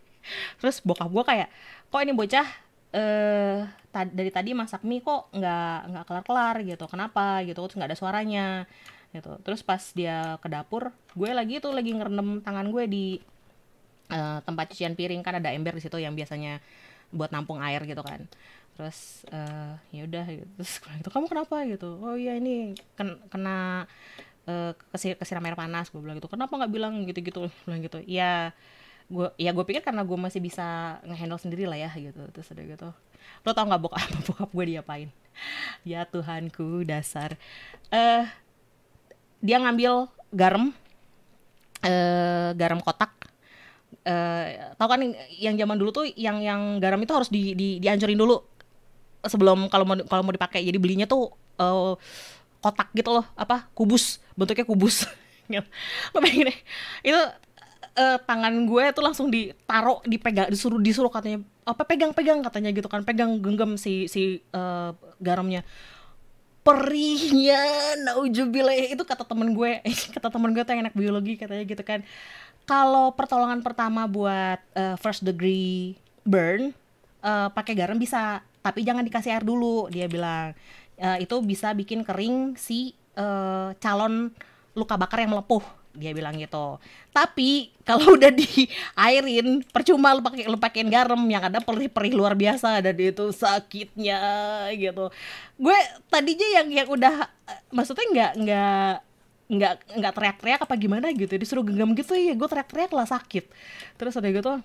Speaker 1: terus bokap gue kayak kok ini bocah eh ta dari tadi masak mie kok nggak nggak kelar kelar gitu kenapa gitu terus nggak ada suaranya gitu terus pas dia ke dapur gue lagi tuh lagi ngerendam tangan gue di uh, tempat cucian piring kan ada ember di situ yang biasanya buat nampung air gitu kan terus uh, ya udah gitu terus gitu kamu kenapa gitu oh iya ini ken kena uh, kesir kesiram air panas gue bilang gitu kenapa nggak bilang gitu gitu bilang gitu iya, ya gue ya gue pikir karena gue masih bisa ngehandle sendiri lah ya gitu terus ada gitu lo tau nggak bokap bokap gue diapain ya Tuhanku dasar eh uh, dia ngambil garam eh uh, garam kotak eh uh, tau kan yang zaman dulu tuh yang yang garam itu harus di, di dihancurin dulu sebelum kalau mau kalau mau dipakai jadi belinya tuh uh, kotak gitu loh apa kubus bentuknya kubus lo pengen gitu. deh itu uh, tangan gue tuh langsung ditaruh dipegang disuruh disuruh katanya apa pegang pegang katanya gitu kan pegang genggam si si uh, garamnya perihnya naujubile itu kata temen gue kata temen gue tuh yang enak biologi katanya gitu kan kalau pertolongan pertama buat uh, first degree burn uh, pakai garam bisa tapi jangan dikasih air dulu dia bilang e, itu bisa bikin kering si e, calon luka bakar yang melepuh dia bilang gitu tapi kalau udah di airin percuma lu pakai lu pakein garam yang ada perih-perih luar biasa dan itu sakitnya gitu gue tadinya yang yang udah eh, maksudnya nggak nggak nggak nggak teriak-teriak apa gimana gitu disuruh genggam gitu ya gue teriak-teriak lah sakit terus ada gitu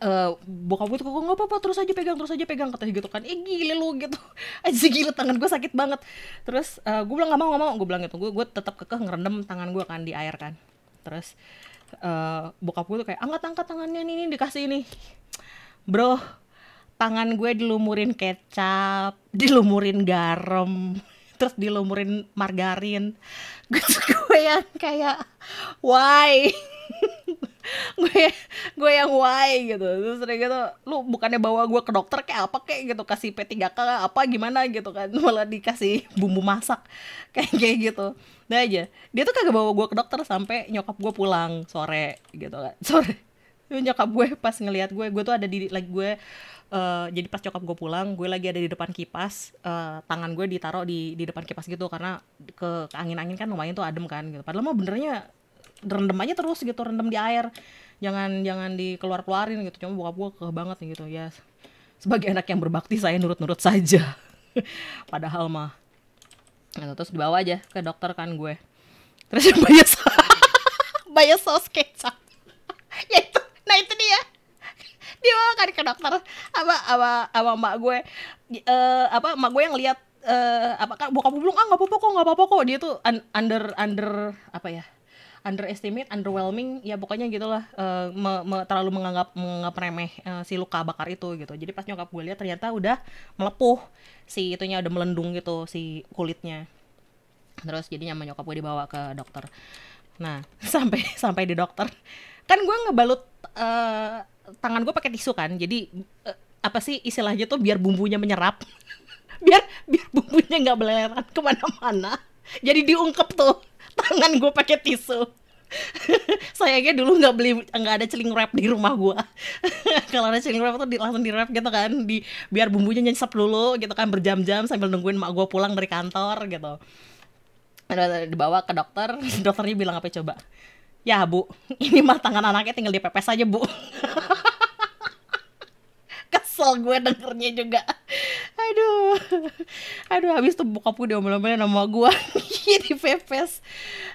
Speaker 1: Uh, bokap gue tuh kok nggak apa-apa terus aja pegang terus aja pegang kata gitu kan eh gila lu gitu aja gila tangan gue sakit banget terus uh, gue bilang nggak mau nggak mau gue bilang gitu gue gue tetap kekeh ngerendam tangan gue kan di air kan terus uh, bokap gue tuh kayak angkat angkat tangannya nih, nih dikasih ini bro tangan gue dilumurin kecap dilumurin garam terus dilumurin margarin gue yang kayak why gue gue yang why gitu terus udah gitu lu bukannya bawa gue ke dokter kayak apa kayak gitu kasih P3K apa gimana gitu kan malah dikasih bumbu masak kayak kayak gitu udah aja dia tuh kagak bawa gue ke dokter sampai nyokap gue pulang sore gitu kan sore nyokap gue pas ngelihat gue gue tuh ada di lagi gue uh, jadi pas nyokap gue pulang gue lagi ada di depan kipas uh, tangan gue ditaruh di di depan kipas gitu karena ke, ke angin angin kan lumayan tuh adem kan gitu padahal mah benernya rendem aja terus gitu rendem di air jangan jangan dikeluar keluarin gitu cuma bokap gue kekeh banget gitu ya sebagai anak yang berbakti saya nurut nurut saja padahal mah nah, terus dibawa aja ke dokter kan gue terus yang bayar bayar so kecap ya itu nah itu dia dia mau kan ke dokter eh, apa apa apa mak gue uh, apa mak gue yang lihat uh, apa kan bokap gue bilang ah nggak apa-apa kok nggak apa-apa kok dia tuh un under under apa ya underestimate, underwhelming, ya pokoknya gitulah uh, me, me, terlalu menganggap menganggap remeh uh, si luka bakar itu gitu. Jadi pas nyokap gue lihat ternyata udah melepuh si itunya udah melendung gitu si kulitnya. Terus jadinya sama nyokap gue dibawa ke dokter. Nah, sampai sampai di dokter kan gue ngebalut uh, tangan gue pakai tisu kan. Jadi uh, apa sih istilahnya tuh biar bumbunya menyerap. biar biar bumbunya nggak beleleran kemana-mana jadi diungkep tuh tangan gue pakai tisu sayangnya dulu nggak beli nggak ada celing wrap di rumah gue kalau ada celing wrap tuh di, langsung di wrap gitu kan di biar bumbunya nyesap dulu gitu kan berjam-jam sambil nungguin mak gue pulang dari kantor gitu dibawa ke dokter dokternya bilang apa coba ya bu ini mah tangan anaknya tinggal dipepes aja bu kesel gue dengernya juga aduh aduh habis tuh bokap gue diomelin nama gue di pepes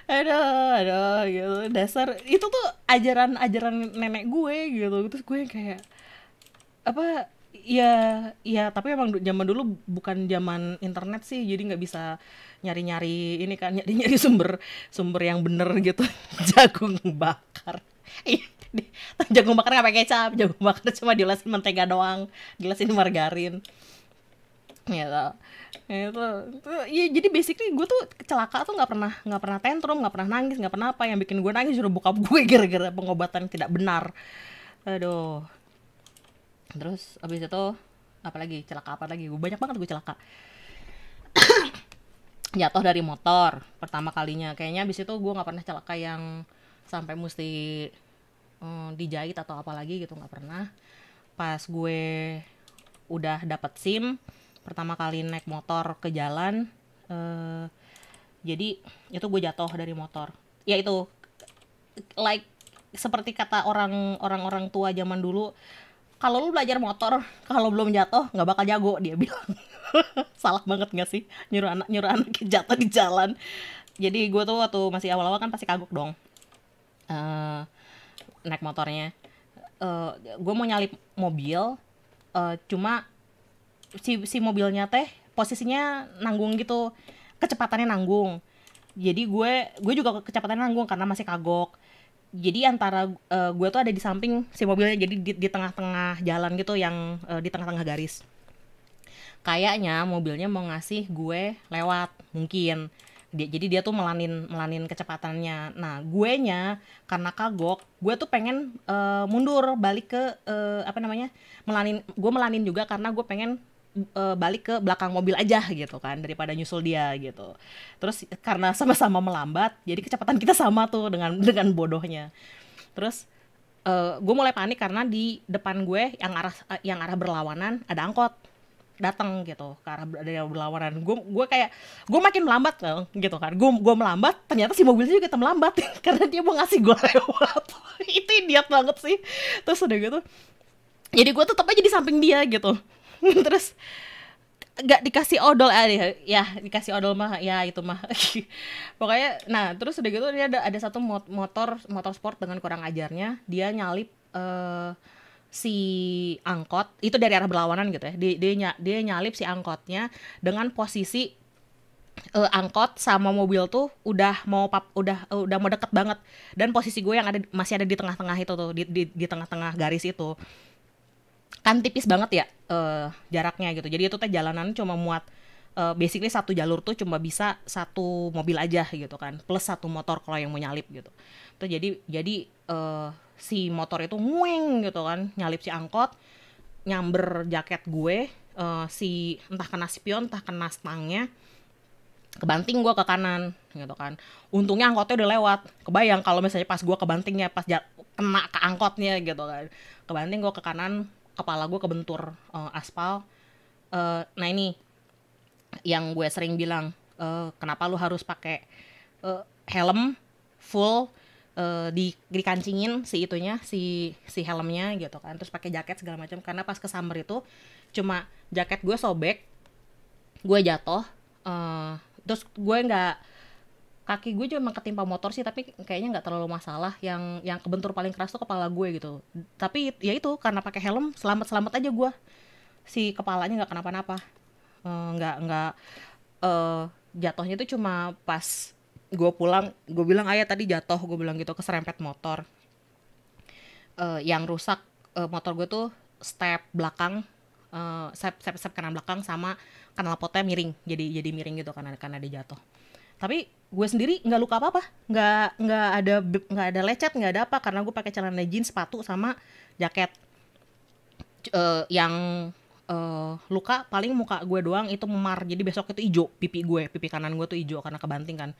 Speaker 1: aduh aduh gitu dasar itu tuh ajaran ajaran nenek gue gitu terus gue kayak apa ya ya tapi emang zaman dulu bukan zaman internet sih jadi nggak bisa nyari nyari ini kan nyari nyari sumber sumber yang bener gitu jagung bakar iya. jagung bakar nggak pakai kecap jagung bakar cuma dilesin mentega doang dilesin margarin gitu itu ya, jadi basically gue tuh celaka tuh nggak pernah nggak pernah tantrum nggak pernah nangis nggak pernah apa yang bikin gue nangis justru buka gue gara-gara pengobatan tidak benar aduh terus abis itu apa lagi celaka apa lagi gue banyak banget gue celaka jatuh dari motor pertama kalinya kayaknya abis itu gue nggak pernah celaka yang sampai mesti um, dijahit atau apa lagi gitu nggak pernah pas gue udah dapet sim pertama kali naik motor ke jalan eh, jadi itu gue jatuh dari motor ya itu like seperti kata orang orang orang tua zaman dulu kalau lu belajar motor kalau belum jatuh nggak bakal jago dia bilang salah banget nggak sih nyuruh anak nyuruh anak jatuh di jalan jadi gue tuh waktu masih awal-awal kan pasti kagok dong uh, naik motornya uh, eh, gue mau nyalip mobil uh, cuma si si mobilnya teh posisinya nanggung gitu kecepatannya nanggung jadi gue gue juga kecepatannya nanggung karena masih kagok jadi antara uh, gue tuh ada di samping si mobilnya jadi di, di tengah-tengah jalan gitu yang uh, di tengah-tengah garis kayaknya mobilnya mau ngasih gue lewat mungkin dia jadi dia tuh melanin melanin kecepatannya nah gue nya karena kagok gue tuh pengen uh, mundur balik ke uh, apa namanya melanin gue melanin juga karena gue pengen uh, balik ke belakang mobil aja gitu kan daripada nyusul dia gitu. Terus karena sama-sama melambat, jadi kecepatan kita sama tuh dengan dengan bodohnya. Terus uh, gue mulai panik karena di depan gue yang arah yang arah berlawanan ada angkot datang gitu ke arah yang berlawanan gue gue kayak gue makin melambat eh, gitu kan gue gue melambat ternyata si mobilnya juga terlambat karena dia mau ngasih gue lewat itu idiot banget sih terus udah gitu jadi gue tetap aja di samping dia gitu terus gak dikasih odol eh, ya, ya dikasih odol mah ya itu mah pokoknya nah terus udah gitu dia ada ada satu motor motor sport dengan kurang ajarnya dia nyalip uh, si angkot itu dari arah berlawanan gitu ya. Dia dia, dia nyalip si angkotnya dengan posisi uh, angkot sama mobil tuh udah mau pap udah uh, udah mau deket banget dan posisi gue yang ada masih ada di tengah-tengah itu tuh di di, di tengah-tengah garis itu kan tipis banget ya uh, jaraknya gitu jadi itu teh jalanan cuma muat uh, basically satu jalur tuh cuma bisa satu mobil aja gitu kan plus satu motor kalau yang mau nyalip gitu tuh jadi jadi uh, si motor itu ngueng gitu kan nyalip si angkot nyamber jaket gue uh, si entah kena spion entah kena stangnya kebanting gue ke kanan gitu kan untungnya angkotnya udah lewat kebayang kalau misalnya pas gue kebantingnya pas kena ke angkotnya gitu kan kebanting gue ke kanan kepala gue kebentur uh, aspal uh, nah ini yang gue sering bilang uh, kenapa lu harus pakai uh, helm full uh, di dikancingin si itunya si si helmnya gitu kan terus pakai jaket segala macam karena pas ke summer itu cuma jaket gue sobek gue jatuh uh, terus gue nggak kaki gue cuma ketimpa motor sih tapi kayaknya nggak terlalu masalah yang yang kebentur paling keras tuh kepala gue gitu tapi ya itu karena pakai helm selamat selamat aja gue si kepalanya nggak kenapa-napa eh, nggak uh, nggak uh, jatuhnya itu cuma pas gue pulang gue bilang ayah tadi jatuh gue bilang gitu keserempet motor uh, yang rusak uh, motor gue tuh step belakang uh, step step step kanan belakang sama kanal potnya miring jadi jadi miring gitu karena karena dia jatuh tapi gue sendiri nggak luka apa apa nggak nggak ada nggak ada lecet nggak ada apa karena gue pakai celana jeans sepatu sama jaket uh, yang uh, luka paling muka gue doang itu memar jadi besok itu ijo pipi gue ya. pipi kanan gue tuh ijo karena kebanting kan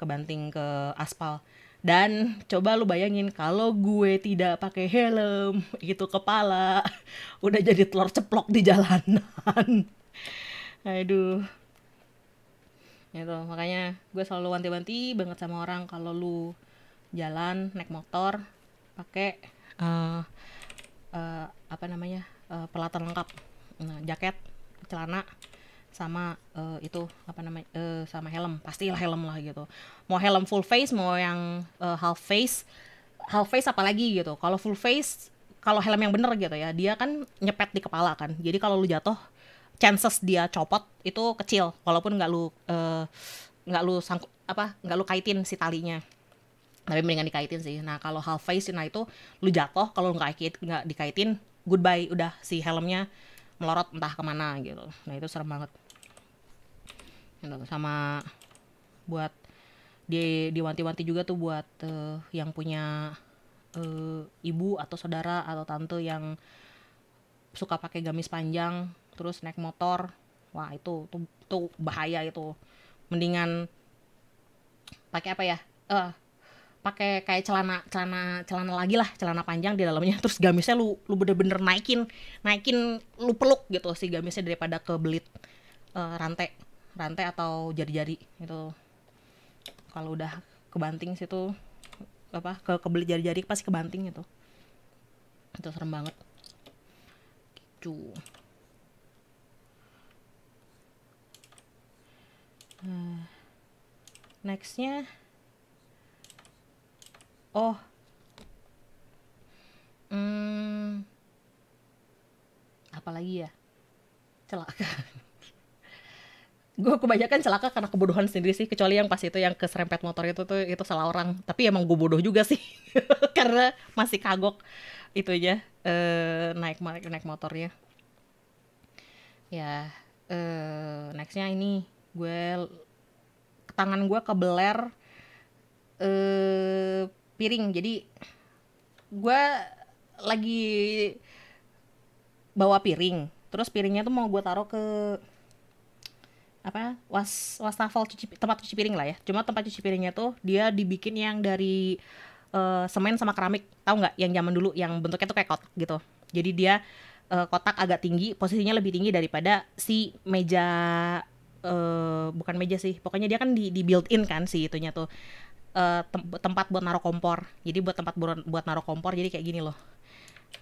Speaker 1: kebanting ke aspal dan coba lu bayangin kalau gue tidak pakai helm itu kepala udah jadi telur ceplok di jalanan aduh itu makanya gue selalu wanti-wanti banget sama orang kalau lu jalan naik motor pakai uh, uh, apa namanya uh, lengkap nah, jaket celana sama uh, itu apa namanya uh, sama helm pastilah helm lah gitu mau helm full face mau yang uh, half face half face apalagi gitu kalau full face kalau helm yang bener gitu ya dia kan nyepet di kepala kan jadi kalau lu jatuh chances dia copot itu kecil walaupun nggak lu nggak uh, lu sangku apa nggak lu kaitin si talinya tapi mendingan dikaitin sih nah kalau half face nah itu lu jatuh kalau nggak nggak dikaitin goodbye udah si helmnya melorot entah kemana gitu nah itu serem banget gitu. sama buat di diwanti-wanti juga tuh buat uh, yang punya uh, ibu atau saudara atau tante yang suka pakai gamis panjang terus naik motor wah itu tuh, tuh bahaya itu mendingan pakai apa ya uh, pakai kayak celana celana celana lagi lah celana panjang di dalamnya terus gamisnya lu lu bener-bener naikin naikin lu peluk gitu si gamisnya daripada ke belit uh, eh, rantai rantai atau jari-jari gitu kalau udah kebanting situ apa ke kebelit jari-jari pasti kebanting gitu itu serem banget gitu eh, nextnya Oh. Hmm. Apalagi ya? Celaka. gue kebanyakan celaka karena kebodohan sendiri sih kecuali yang pas itu yang keserempet motor itu tuh itu salah orang tapi emang gue bodoh juga sih karena masih kagok itu aja eh, naik naik naik motornya ya eh, nextnya ini gue tangan gue kebeler eh piring jadi gue lagi bawa piring terus piringnya tuh mau gue taruh ke apa was wastafel cuci tempat cuci piring lah ya cuma tempat cuci piringnya tuh dia dibikin yang dari uh, semen sama keramik tau nggak yang zaman dulu yang bentuknya tuh kayak kotak gitu jadi dia uh, kotak agak tinggi posisinya lebih tinggi daripada si meja uh, bukan meja sih pokoknya dia kan di, di built in kan si itunya tuh Eh, tem tempat buat naruh kompor. Jadi buat tempat buat, buat naruh kompor jadi kayak gini loh.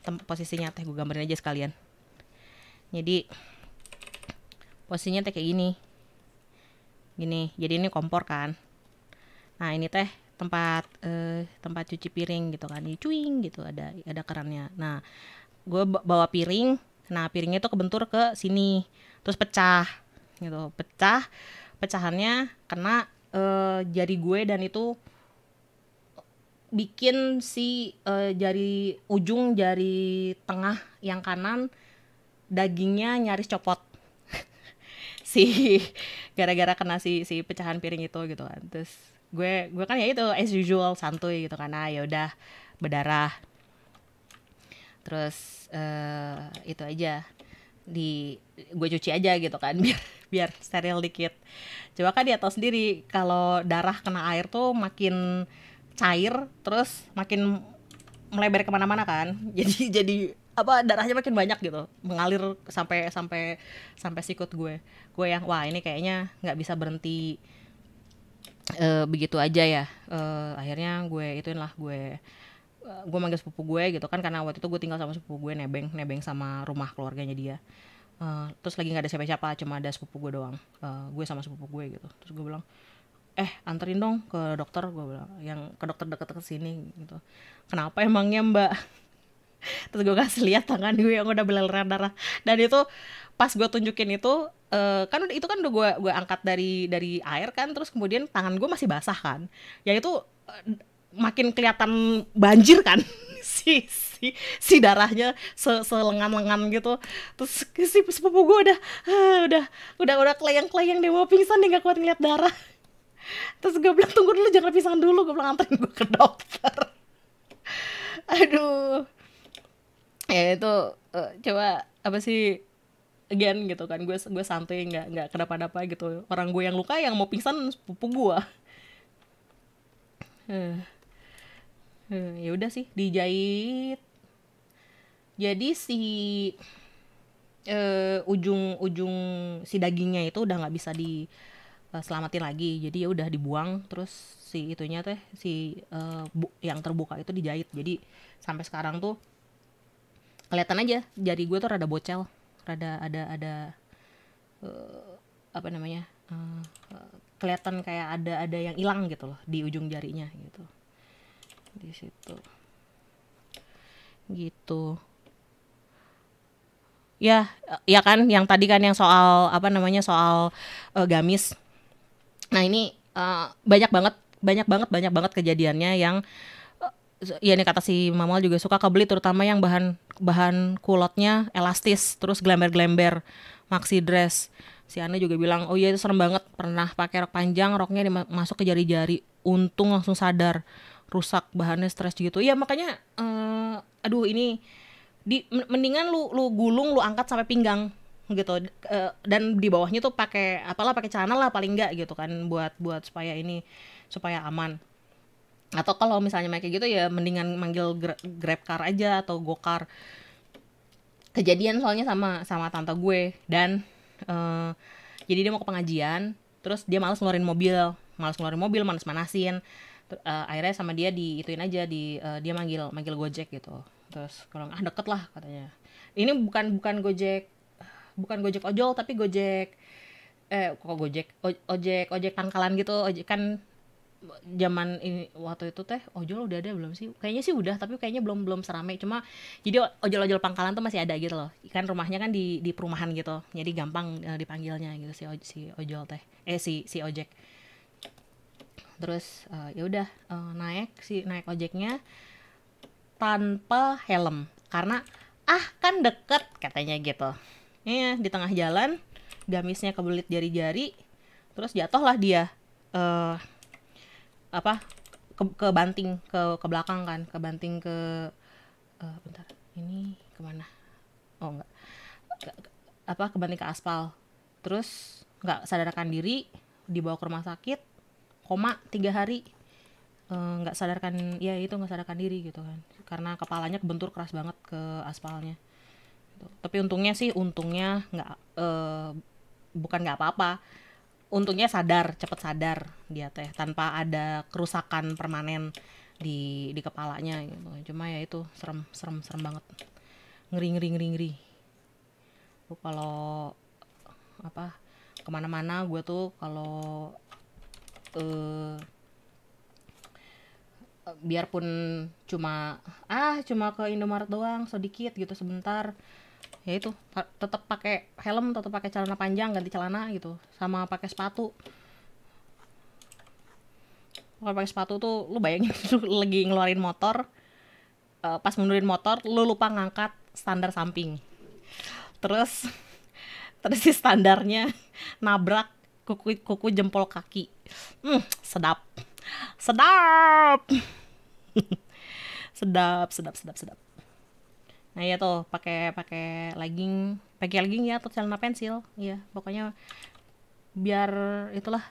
Speaker 1: Tem posisinya teh gue gambarin aja sekalian. Jadi posisinya teh kayak gini. Gini. Jadi ini kompor kan. Nah, ini teh tempat eh, tempat cuci piring gitu kan. Ini cuing gitu ada ada kerannya. Nah, gue bawa piring. Nah, piringnya tuh kebentur ke sini. Terus pecah gitu. Pecah pecahannya kena uh, jari gue dan itu bikin si uh, jari ujung jari tengah yang kanan dagingnya nyaris copot si gara-gara kena si si pecahan piring itu gitu kan terus gue gue kan ya itu as usual santuy gitu karena ah, ya udah berdarah terus uh, itu aja di gue cuci aja gitu kan biar biar steril dikit coba kan dia tahu sendiri kalau darah kena air tuh makin cair terus makin melebar kemana-mana kan jadi jadi apa darahnya makin banyak gitu mengalir sampai sampai sampai sikut gue gue yang wah ini kayaknya nggak bisa berhenti uh, begitu aja ya uh, akhirnya gue ituin lah gue Eh, gue manggil sepupu gue gitu kan karena waktu itu gue tinggal sama sepupu gue nebeng nebeng sama rumah keluarganya dia uh, terus lagi nggak ada siapa-siapa cuma ada sepupu gue doang uh, gue sama sepupu gue gitu terus gue bilang eh anterin dong ke dokter gue bilang yang ke dokter deket-deket sini gitu kenapa emangnya mbak terus gue kasih lihat tangan gue yang udah berleleran darah dan itu pas gue tunjukin itu uh, kan itu kan udah gue gue angkat dari dari air kan terus kemudian tangan gue masih basah kan ya itu makin kelihatan banjir kan si si si darahnya se selengan-lengan gitu terus si sepupu gue udah uh, udah udah udah kelayang-kelayang dia mau pingsan dia nggak kuat ngeliat darah terus gue bilang tunggu dulu jangan pingsan dulu gue bilang anterin gue ke dokter aduh ya itu uh, coba apa sih again gitu kan gue gue santai nggak nggak kenapa-napa gitu orang gue yang luka yang mau pingsan sepupu gue uh hmm, ya udah sih dijahit jadi si uh, ujung ujung si dagingnya itu udah nggak bisa diselamatin eh, lagi jadi ya udah dibuang terus si itunya teh si uh, bu yang terbuka itu dijahit jadi sampai sekarang tuh kelihatan aja jari gue tuh rada bocel rada ada ada uh, apa namanya uh, kelihatan kayak ada ada yang hilang gitu loh di ujung jarinya gitu di situ gitu ya eh, ya kan yang tadi kan yang soal apa namanya soal uh, gamis nah ini uh, banyak banget banyak banget banyak banget kejadiannya yang uh, ya ini kata si mamal juga suka kebeli terutama yang bahan bahan kulotnya elastis terus glamber glamber maxi dress si Ana juga bilang oh iya itu serem banget pernah pakai rok panjang roknya masuk ke jari-jari untung langsung sadar rusak bahannya stres gitu ya makanya uh, aduh ini di mendingan lu lu gulung lu angkat sampai pinggang gitu uh, dan di bawahnya tuh pakai apalah pakai celana lah paling enggak gitu kan buat buat supaya ini supaya aman atau kalau misalnya kayak gitu ya mendingan manggil gra grab car aja atau gokar kejadian soalnya sama sama tante gue dan uh, jadi dia mau ke pengajian terus dia malas ngeluarin mobil malas ngeluarin mobil malas manasin uh, akhirnya sama dia diituin aja di uh, dia manggil manggil gojek gitu terus kalau ah deket lah katanya ini bukan bukan gojek bukan gojek ojol tapi gojek eh kok gojek o, ojek ojek pangkalan gitu ojek kan zaman ini waktu itu teh ojol udah ada belum sih kayaknya sih udah tapi kayaknya belum belum seramai cuma jadi ojol-ojol pangkalan tuh masih ada gitu loh kan rumahnya kan di di perumahan gitu jadi gampang eh, dipanggilnya gitu si si ojol teh eh si si ojek terus uh, ya udah uh, naik si naik ojeknya tanpa helm karena ah kan deket katanya gitu iya di tengah jalan gamisnya kebelit jari-jari terus jatuhlah dia uh, apa ke, ke banting ke ke belakang kan ke banting ke uh, bentar ini kemana oh enggak ke, ke, apa kebanting ke aspal terus nggak sadarkan diri dibawa ke rumah sakit koma tiga hari eh, nggak uh, sadarkan ya itu nggak sadarkan diri gitu kan karena kepalanya kebentur keras banget ke aspalnya gitu. tapi untungnya sih untungnya nggak uh, bukan nggak apa-apa untungnya sadar cepet sadar dia teh tanpa ada kerusakan permanen di di kepalanya gitu cuma ya itu serem serem serem banget ngeri ngeri ngeri ngeri kalau apa kemana-mana gue tuh kalau uh, biarpun cuma ah cuma ke Indomaret doang sedikit gitu sebentar ya itu tetap pakai helm tetap pakai celana panjang ganti celana gitu sama pakai sepatu kalau pakai sepatu tuh lu bayangin lu lagi ngeluarin motor uh, pas mundurin motor lu lupa ngangkat standar samping terus terus si standarnya nabrak kuku kuku jempol kaki Hmm, sedap. Sedap. sedap, sedap, sedap, sedap. Nah, iya tuh pakai pakai legging, pakai legging ya atau celana pensil. Iya, pokoknya biar itulah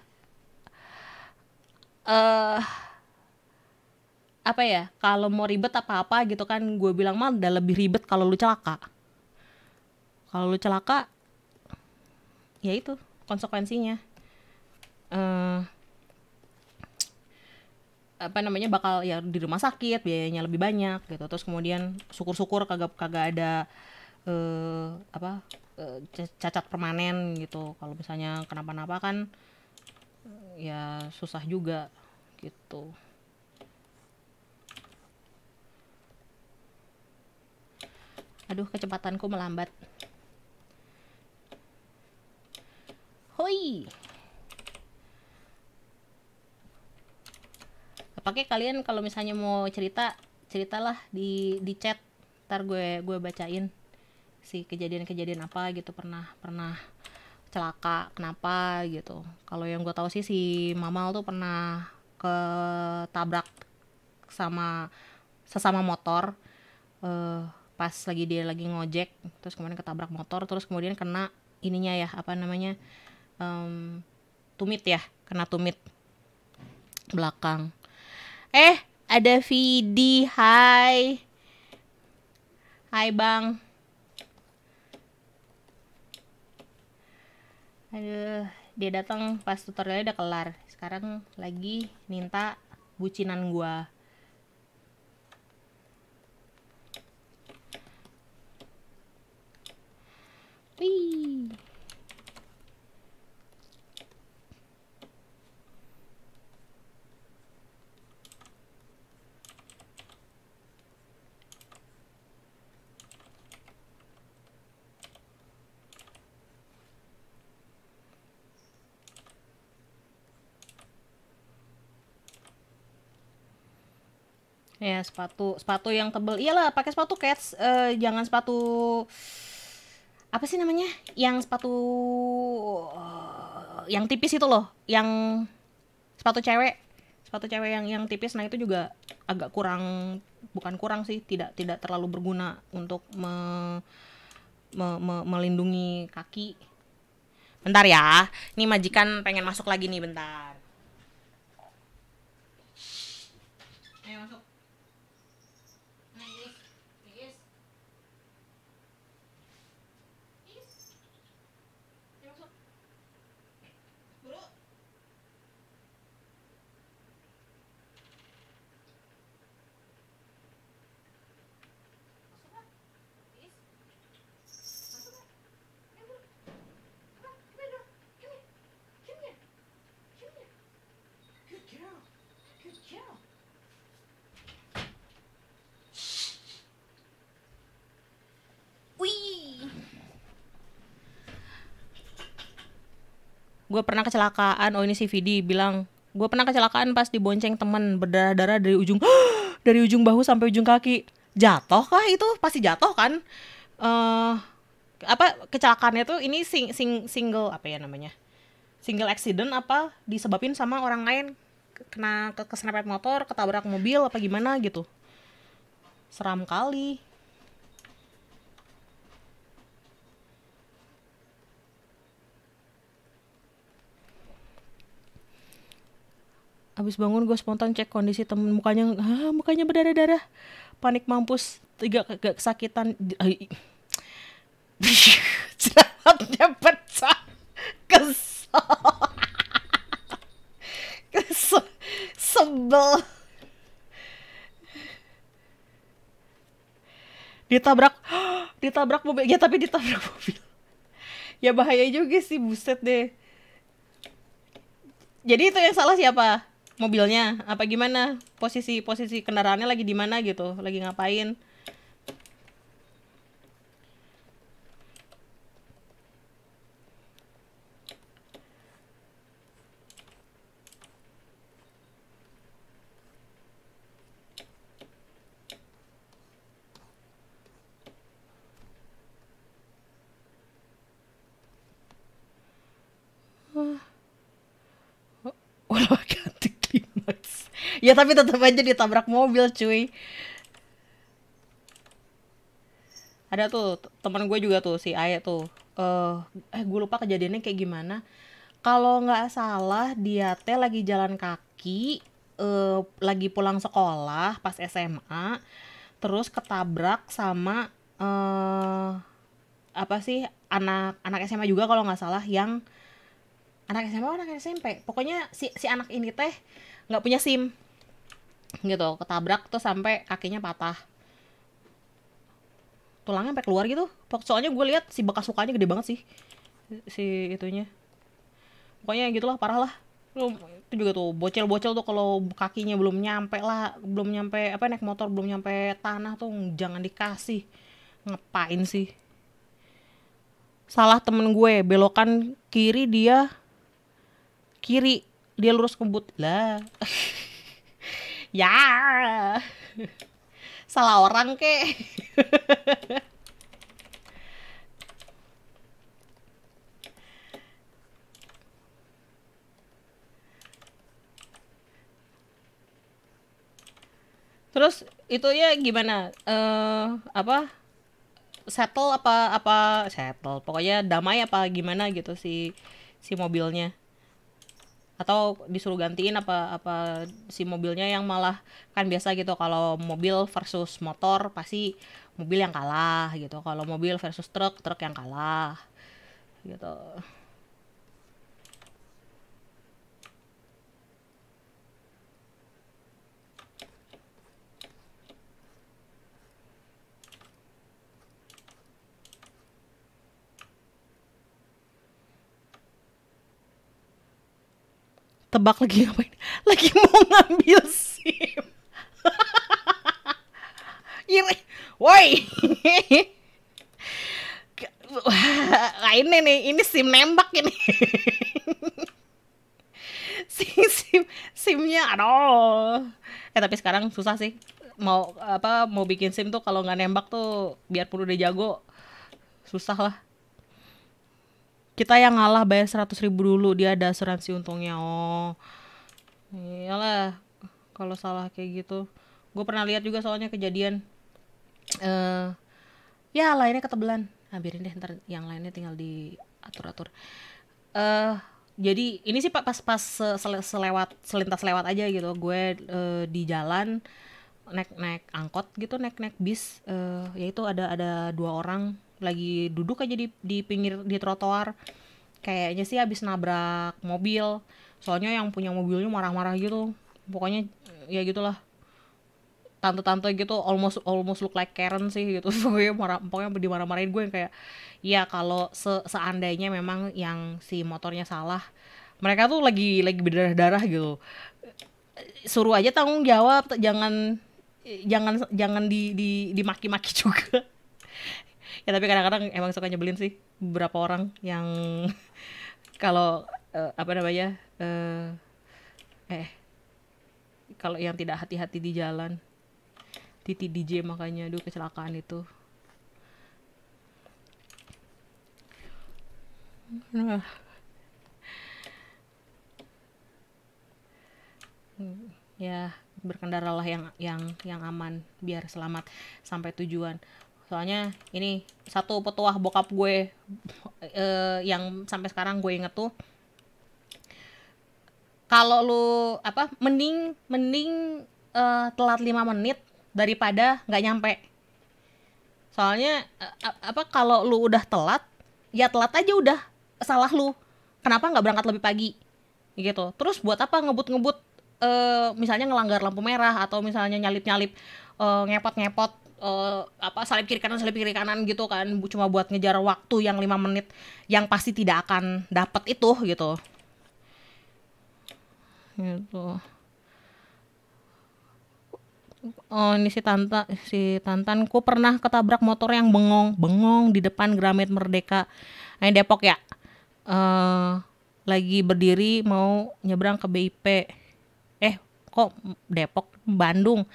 Speaker 1: eh uh, apa ya kalau mau ribet apa-apa gitu kan gue bilang mah udah lebih ribet kalau lu celaka kalau lu celaka ya itu konsekuensinya uh, apa namanya bakal ya di rumah sakit biayanya lebih banyak gitu terus kemudian syukur-syukur kagak kagak ada uh, apa uh, cacat permanen gitu kalau misalnya kenapa-napa kan ya susah juga gitu aduh kecepatanku melambat hoi pakai kalian kalau misalnya mau cerita ceritalah di di chat ntar gue gue bacain si kejadian-kejadian apa gitu pernah pernah celaka kenapa gitu kalau yang gue tahu sih si mamal tuh pernah ketabrak sama sesama motor uh, pas lagi dia lagi ngojek terus kemudian ketabrak motor terus kemudian kena ininya ya apa namanya um, tumit ya kena tumit belakang Eh, ada Vidi. Hai. Hai, Bang. Aduh, dia datang pas tutorialnya udah kelar. Sekarang lagi minta bucinan gua. Wih. Ya sepatu, sepatu yang tebel. Iyalah pakai sepatu cats, uh, jangan sepatu apa sih namanya? Yang sepatu uh, yang tipis itu loh, yang sepatu cewek, sepatu cewek yang yang tipis. Nah itu juga agak kurang, bukan kurang sih, tidak tidak terlalu berguna untuk me, me, me, melindungi kaki. Bentar ya, ini majikan pengen masuk lagi nih bentar. gue pernah kecelakaan oh ini si Vidi bilang gue pernah kecelakaan pas dibonceng temen berdarah darah dari ujung dari ujung bahu sampai ujung kaki jatuh kah itu pasti jatuh kan uh, apa kecelakaannya tuh ini sing, sing single apa ya namanya single accident apa disebabin sama orang lain kena ke keserempet motor ketabrak mobil apa gimana gitu seram kali Abis bangun gue spontan cek kondisi temen mukanya, ah, mukanya berdarah-darah. Panik mampus, tiga gak kesakitan. Jerawatnya pecah. Kesel. Kesel. Sebel. Ditabrak. ditabrak mobil. Ya tapi ditabrak mobil. Ya bahaya juga sih, buset deh. Jadi itu yang salah siapa? mobilnya apa gimana posisi posisi kendaraannya lagi di mana gitu lagi ngapain ya tapi tetap aja ditabrak mobil cuy ada tuh teman gue juga tuh si ayah tuh uh, eh gue lupa kejadiannya kayak gimana kalau nggak salah dia teh lagi jalan kaki uh, lagi pulang sekolah pas SMA terus ketabrak sama uh, apa sih anak anak SMA juga kalau nggak salah yang anak SMA anak SMP pokoknya si si anak ini teh nggak punya SIM gitu ketabrak tuh sampai kakinya patah tulangnya sampai keluar gitu soalnya gue lihat si bekas sukanya gede banget sih si itunya pokoknya gitulah parah lah itu juga tuh bocil-bocil tuh kalau kakinya belum nyampe lah belum nyampe apa naik motor belum nyampe tanah tuh jangan dikasih ngepain sih salah temen gue belokan kiri dia kiri dia lurus kebut lah Ya. Salah orang ke. Terus itu ya gimana? Uh, apa? Settle apa apa settle? Pokoknya damai apa gimana gitu si si mobilnya atau disuruh gantiin apa apa si mobilnya yang malah kan biasa gitu kalau mobil versus motor pasti mobil yang kalah gitu kalau mobil versus truk truk yang kalah gitu tebak lagi ngapain lagi mau ngambil sim ini, woi ini nih, ini sim nembak ini. sim sim simnya aduh. Eh tapi sekarang susah sih. Mau apa mau bikin sim tuh kalau nggak nembak tuh biarpun udah jago susah lah kita yang ngalah bayar seratus ribu dulu dia ada asuransi untungnya oh iyalah kalau salah kayak gitu gue pernah lihat juga soalnya kejadian eh uh, ya lainnya ketebelan hampirin deh ntar yang lainnya tinggal diatur atur eh uh, jadi ini sih pas pas selewat selintas lewat aja gitu gue uh, di jalan naik naik angkot gitu naik naik bis uh, eh, yaitu ada ada dua orang lagi duduk aja di di pinggir di trotoar kayaknya sih habis nabrak mobil soalnya yang punya mobilnya marah-marah gitu pokoknya ya gitulah tante-tante gitu almost almost look like Karen sih gitu pokoknya marah pokoknya dimarah-marahin gue yang kayak ya kalau se seandainya memang yang si motornya salah mereka tuh lagi lagi berdarah-darah gitu suruh aja tanggung jawab jangan jangan jangan di di dimaki-maki juga ya tapi kadang-kadang emang suka nyebelin sih beberapa orang yang kalau uh, apa namanya uh, eh kalau yang tidak hati-hati di jalan titi DJ makanya aduh kecelakaan itu nah hmm, ya berkendaralah yang yang yang aman biar selamat sampai tujuan soalnya ini satu petuah bokap gue uh, yang sampai sekarang gue inget tuh kalau lu apa mending mending uh, telat lima menit daripada nggak nyampe soalnya uh, apa kalau lu udah telat ya telat aja udah salah lu kenapa nggak berangkat lebih pagi gitu terus buat apa ngebut-ngebut uh, misalnya ngelanggar lampu merah atau misalnya nyalip-nyalip uh, ngepot-ngepot uh, apa salip kiri kanan salip kiri kanan gitu kan cuma buat ngejar waktu yang lima menit yang pasti tidak akan dapat itu gitu gitu oh ini si tanta si tantan ku pernah ketabrak motor yang bengong bengong di depan Gramet Merdeka ini Depok ya uh, lagi berdiri mau nyebrang ke BIP eh kok Depok Bandung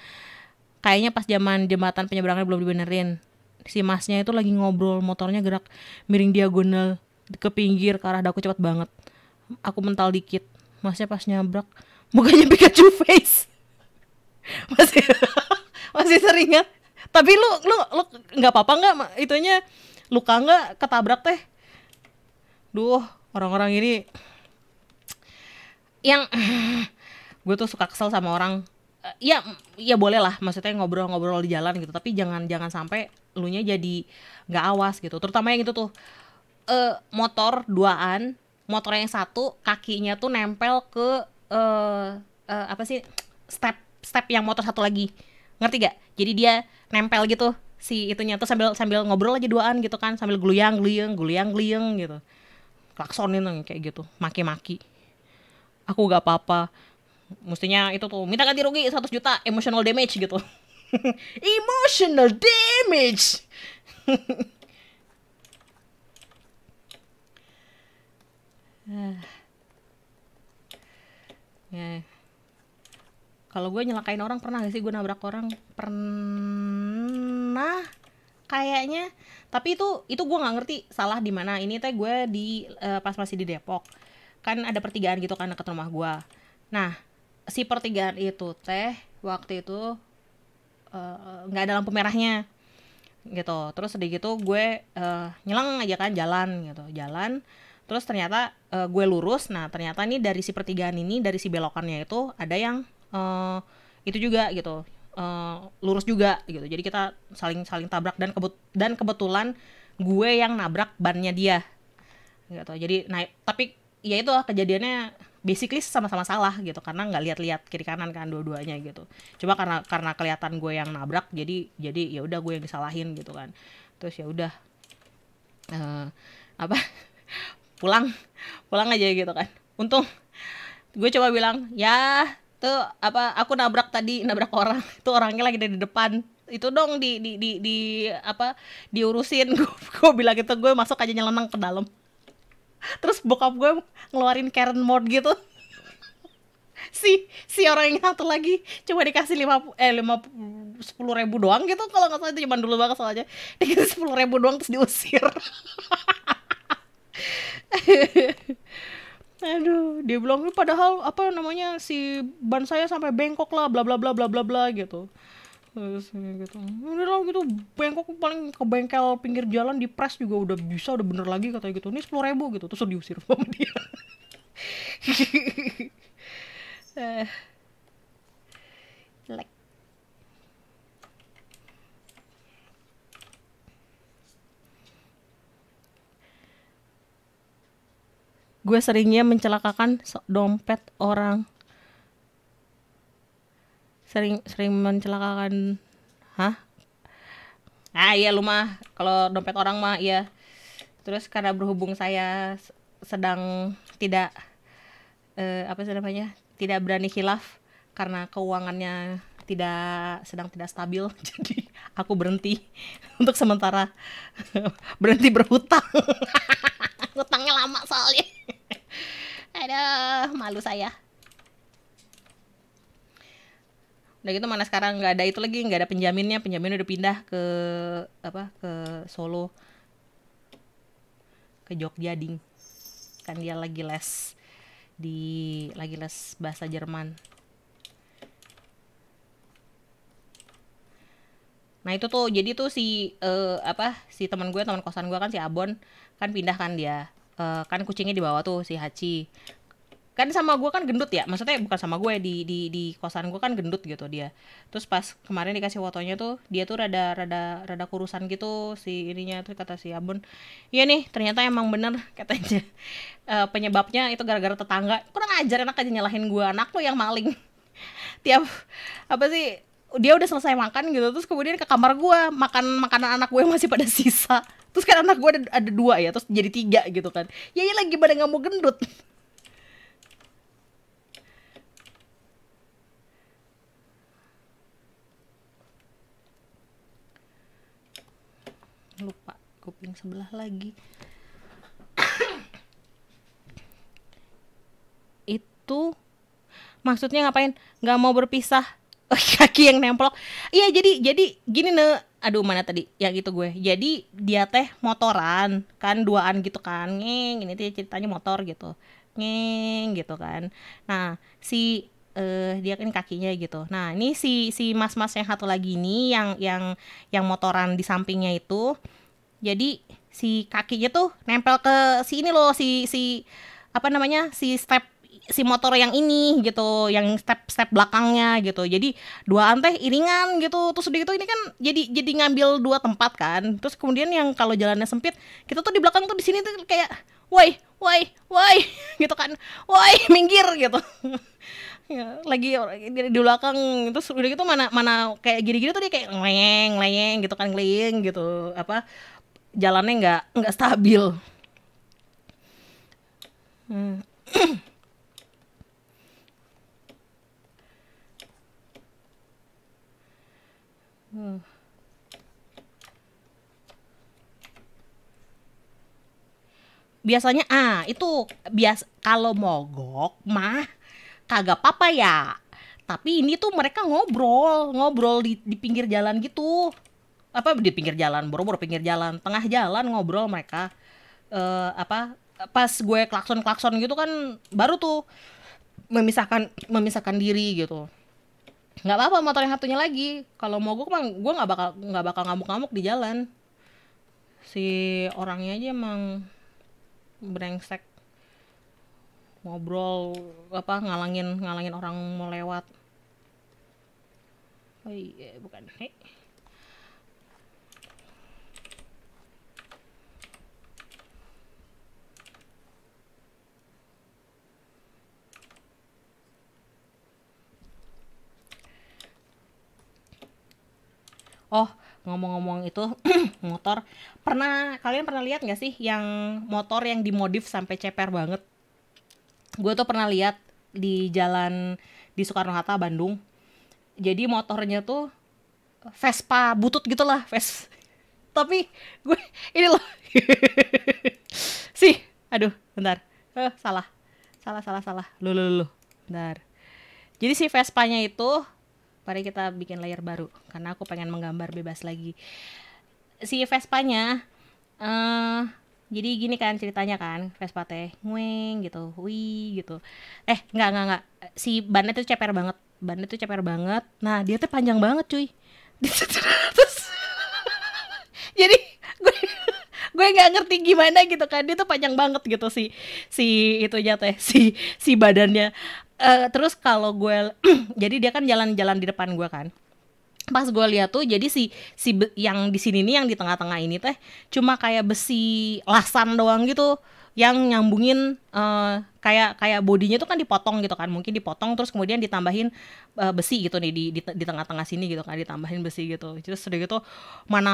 Speaker 1: kayaknya pas zaman jembatan penyeberangan belum dibenerin si masnya itu lagi ngobrol motornya gerak miring diagonal ke pinggir ke arah daku cepat banget aku mental dikit masnya pas nyabrak bukannya Pikachu face masih masih seringat ya. tapi lu lu lu nggak apa-apa nggak itunya luka nggak ketabrak teh duh orang-orang ini yang gue tuh suka kesel sama orang uh, ya ya boleh lah maksudnya ngobrol-ngobrol di jalan gitu tapi jangan jangan sampai lu nya jadi nggak awas gitu terutama yang itu tuh uh, motor duaan motor yang satu kakinya tuh nempel ke uh, uh, apa sih step step yang motor satu lagi ngerti gak jadi dia nempel gitu si itunya tuh sambil sambil ngobrol aja duaan gitu kan sambil geluyang geluyang geluyang geluyang gitu klaksonin kayak gitu maki-maki aku gak apa-apa mestinya itu tuh minta ganti rugi 100 juta emotional damage gitu emotional damage ya kalau gue nyelakain orang pernah gak sih gue nabrak orang pernah kayaknya tapi itu itu gue nggak ngerti salah di mana ini teh gue di uh, pas masih di Depok kan ada pertigaan gitu kan ke rumah gue nah si pertigaan itu teh waktu itu eh, nggak uh, ada lampu merahnya gitu terus sedih gitu gue uh, nyelang aja kan jalan gitu jalan terus ternyata uh, gue lurus nah ternyata nih dari si pertigaan ini dari si belokannya itu ada yang uh, itu juga gitu uh, lurus juga gitu jadi kita saling saling tabrak dan kebut dan kebetulan gue yang nabrak bannya dia gitu jadi naik tapi ya itu kejadiannya basically sama-sama salah gitu karena nggak lihat-lihat kiri kanan kan dua-duanya gitu cuma karena karena kelihatan gue yang nabrak jadi jadi ya udah gue yang disalahin gitu kan terus ya udah uh, apa pulang pulang aja gitu kan untung gue coba bilang ya tuh apa aku nabrak tadi nabrak orang itu orangnya lagi dari depan itu dong di di di, di apa diurusin gue, bilang gitu gue masuk aja nyelenang ke dalam terus bokap gue ngeluarin Karen mode gitu si si orang yang satu lagi coba dikasih lima eh lima sepuluh ribu doang gitu kalau nggak salah itu cuma dulu banget soalnya dikasih sepuluh ribu doang terus diusir aduh dia bilang padahal apa namanya si ban saya sampai bengkok lah bla bla bla bla bla bla gitu terus gitu ini lah gitu bengkok paling ke bengkel pinggir jalan di press juga udah bisa udah bener lagi katanya gitu ini sepuluh ribu gitu terus diusir sama dia eh gue seringnya mencelakakan dompet orang sering sering mencelakakan hah ah iya lu mah kalau dompet orang mah iya terus karena berhubung saya sedang tidak eh, apa sih namanya tidak berani hilaf karena keuangannya tidak sedang tidak stabil jadi aku berhenti untuk sementara berhenti berhutang hutangnya lama soalnya Ada malu saya udah gitu mana sekarang nggak ada itu lagi nggak ada penjaminnya penjamin udah pindah ke apa ke Solo ke Jogja ding kan dia lagi les di lagi les bahasa Jerman Nah itu tuh jadi tuh si uh, apa si teman gue teman kosan gue kan si Abon kan pindah kan dia uh, kan kucingnya dibawa tuh si Hachi kan sama gue kan gendut ya maksudnya bukan sama gue ya, di di di kosan gue kan gendut gitu dia terus pas kemarin dikasih fotonya tuh dia tuh rada rada rada kurusan gitu si ininya tuh kata si abun ya nih ternyata emang bener katanya uh, penyebabnya itu gara-gara tetangga kurang ajar enak aja nyalahin gue anak lo yang maling tiap apa sih dia udah selesai makan gitu terus kemudian ke kamar gue makan makanan anak gue masih pada sisa terus kan anak gue ada, ada dua ya terus jadi tiga gitu kan ya iya lagi pada nggak mau gendut lupa kuping sebelah lagi itu maksudnya ngapain nggak mau berpisah kaki yang nempel iya jadi jadi gini ne aduh mana tadi ya gitu gue jadi dia teh motoran kan duaan gitu kan ngeng ini ceritanya motor gitu ngeng gitu kan nah si uh, dia kan kakinya gitu. Nah, ini si si mas-mas yang satu lagi ini yang yang yang motoran di sampingnya itu. Jadi si kakinya tuh nempel ke si ini loh si si apa namanya? si step si motor yang ini gitu, yang step step belakangnya gitu. Jadi dua anteh iringan gitu. Terus udah gitu ini kan jadi jadi ngambil dua tempat kan. Terus kemudian yang kalau jalannya sempit, kita tuh di belakang tuh di sini tuh kayak, "Woi, woi, woi." gitu kan. "Woi, minggir." gitu. ya, lagi di belakang terus udah gitu mana mana kayak gini-gini tuh dia kayak leyeng leyeng gitu kan leyeng gitu apa jalannya nggak nggak stabil hmm. hmm. biasanya ah itu bias kalau mogok mah kagak apa-apa ya tapi ini tuh mereka ngobrol ngobrol di, di pinggir jalan gitu apa di pinggir jalan boro-boro pinggir jalan tengah jalan ngobrol mereka uh, apa pas gue klakson klakson gitu kan baru tuh memisahkan memisahkan diri gitu nggak apa-apa motor yang satunya lagi kalau mau gue emang gue nggak bakal nggak bakal ngamuk-ngamuk di jalan si orangnya aja emang brengsek ngobrol apa ngalangin ngalangin orang mau lewat oh iya bukan hey. Oh, ngomong-ngomong itu motor pernah kalian pernah lihat nggak sih yang motor yang dimodif sampai ceper banget gue tuh pernah lihat di jalan di Soekarno Hatta Bandung jadi motornya tuh Vespa butut gitu lah Ves tapi gue ini loh sih aduh bentar eh, salah salah salah salah lu lu lu bentar jadi si Vespanya itu mari kita bikin layar baru karena aku pengen menggambar bebas lagi si Vespanya eh uh, jadi gini kan ceritanya kan Vespa teh ngueng gitu wi gitu eh nggak nggak nggak si ban tuh ceper banget ban tuh ceper banget nah dia tuh panjang banget cuy terus jadi gue gue nggak ngerti gimana gitu kan dia tuh panjang banget gitu si si itunya teh si si badannya uh, terus kalau gue jadi dia kan jalan-jalan di depan gue kan pas gue lihat tuh jadi si si yang di sini nih yang di tengah-tengah ini teh cuma kayak besi lasan doang gitu yang nyambungin uh, kayak kayak bodinya tuh kan dipotong gitu kan mungkin dipotong terus kemudian ditambahin uh, besi gitu nih di di, di tengah-tengah sini gitu kan ditambahin besi gitu terus sudah gitu mana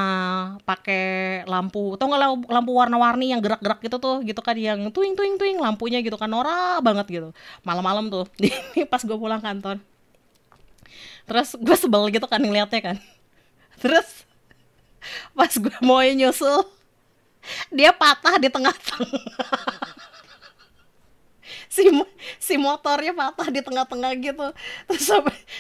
Speaker 1: pakai lampu tau nggak lampu warna-warni yang gerak-gerak gitu tuh gitu kan yang tuing tuing tuing lampunya gitu kan norak banget gitu malam-malam tuh ini pas gue pulang kantor terus gue sebel gitu kan ngeliatnya kan terus pas gue mau nyusul dia patah di tengah-tengah si si motornya patah di tengah-tengah gitu terus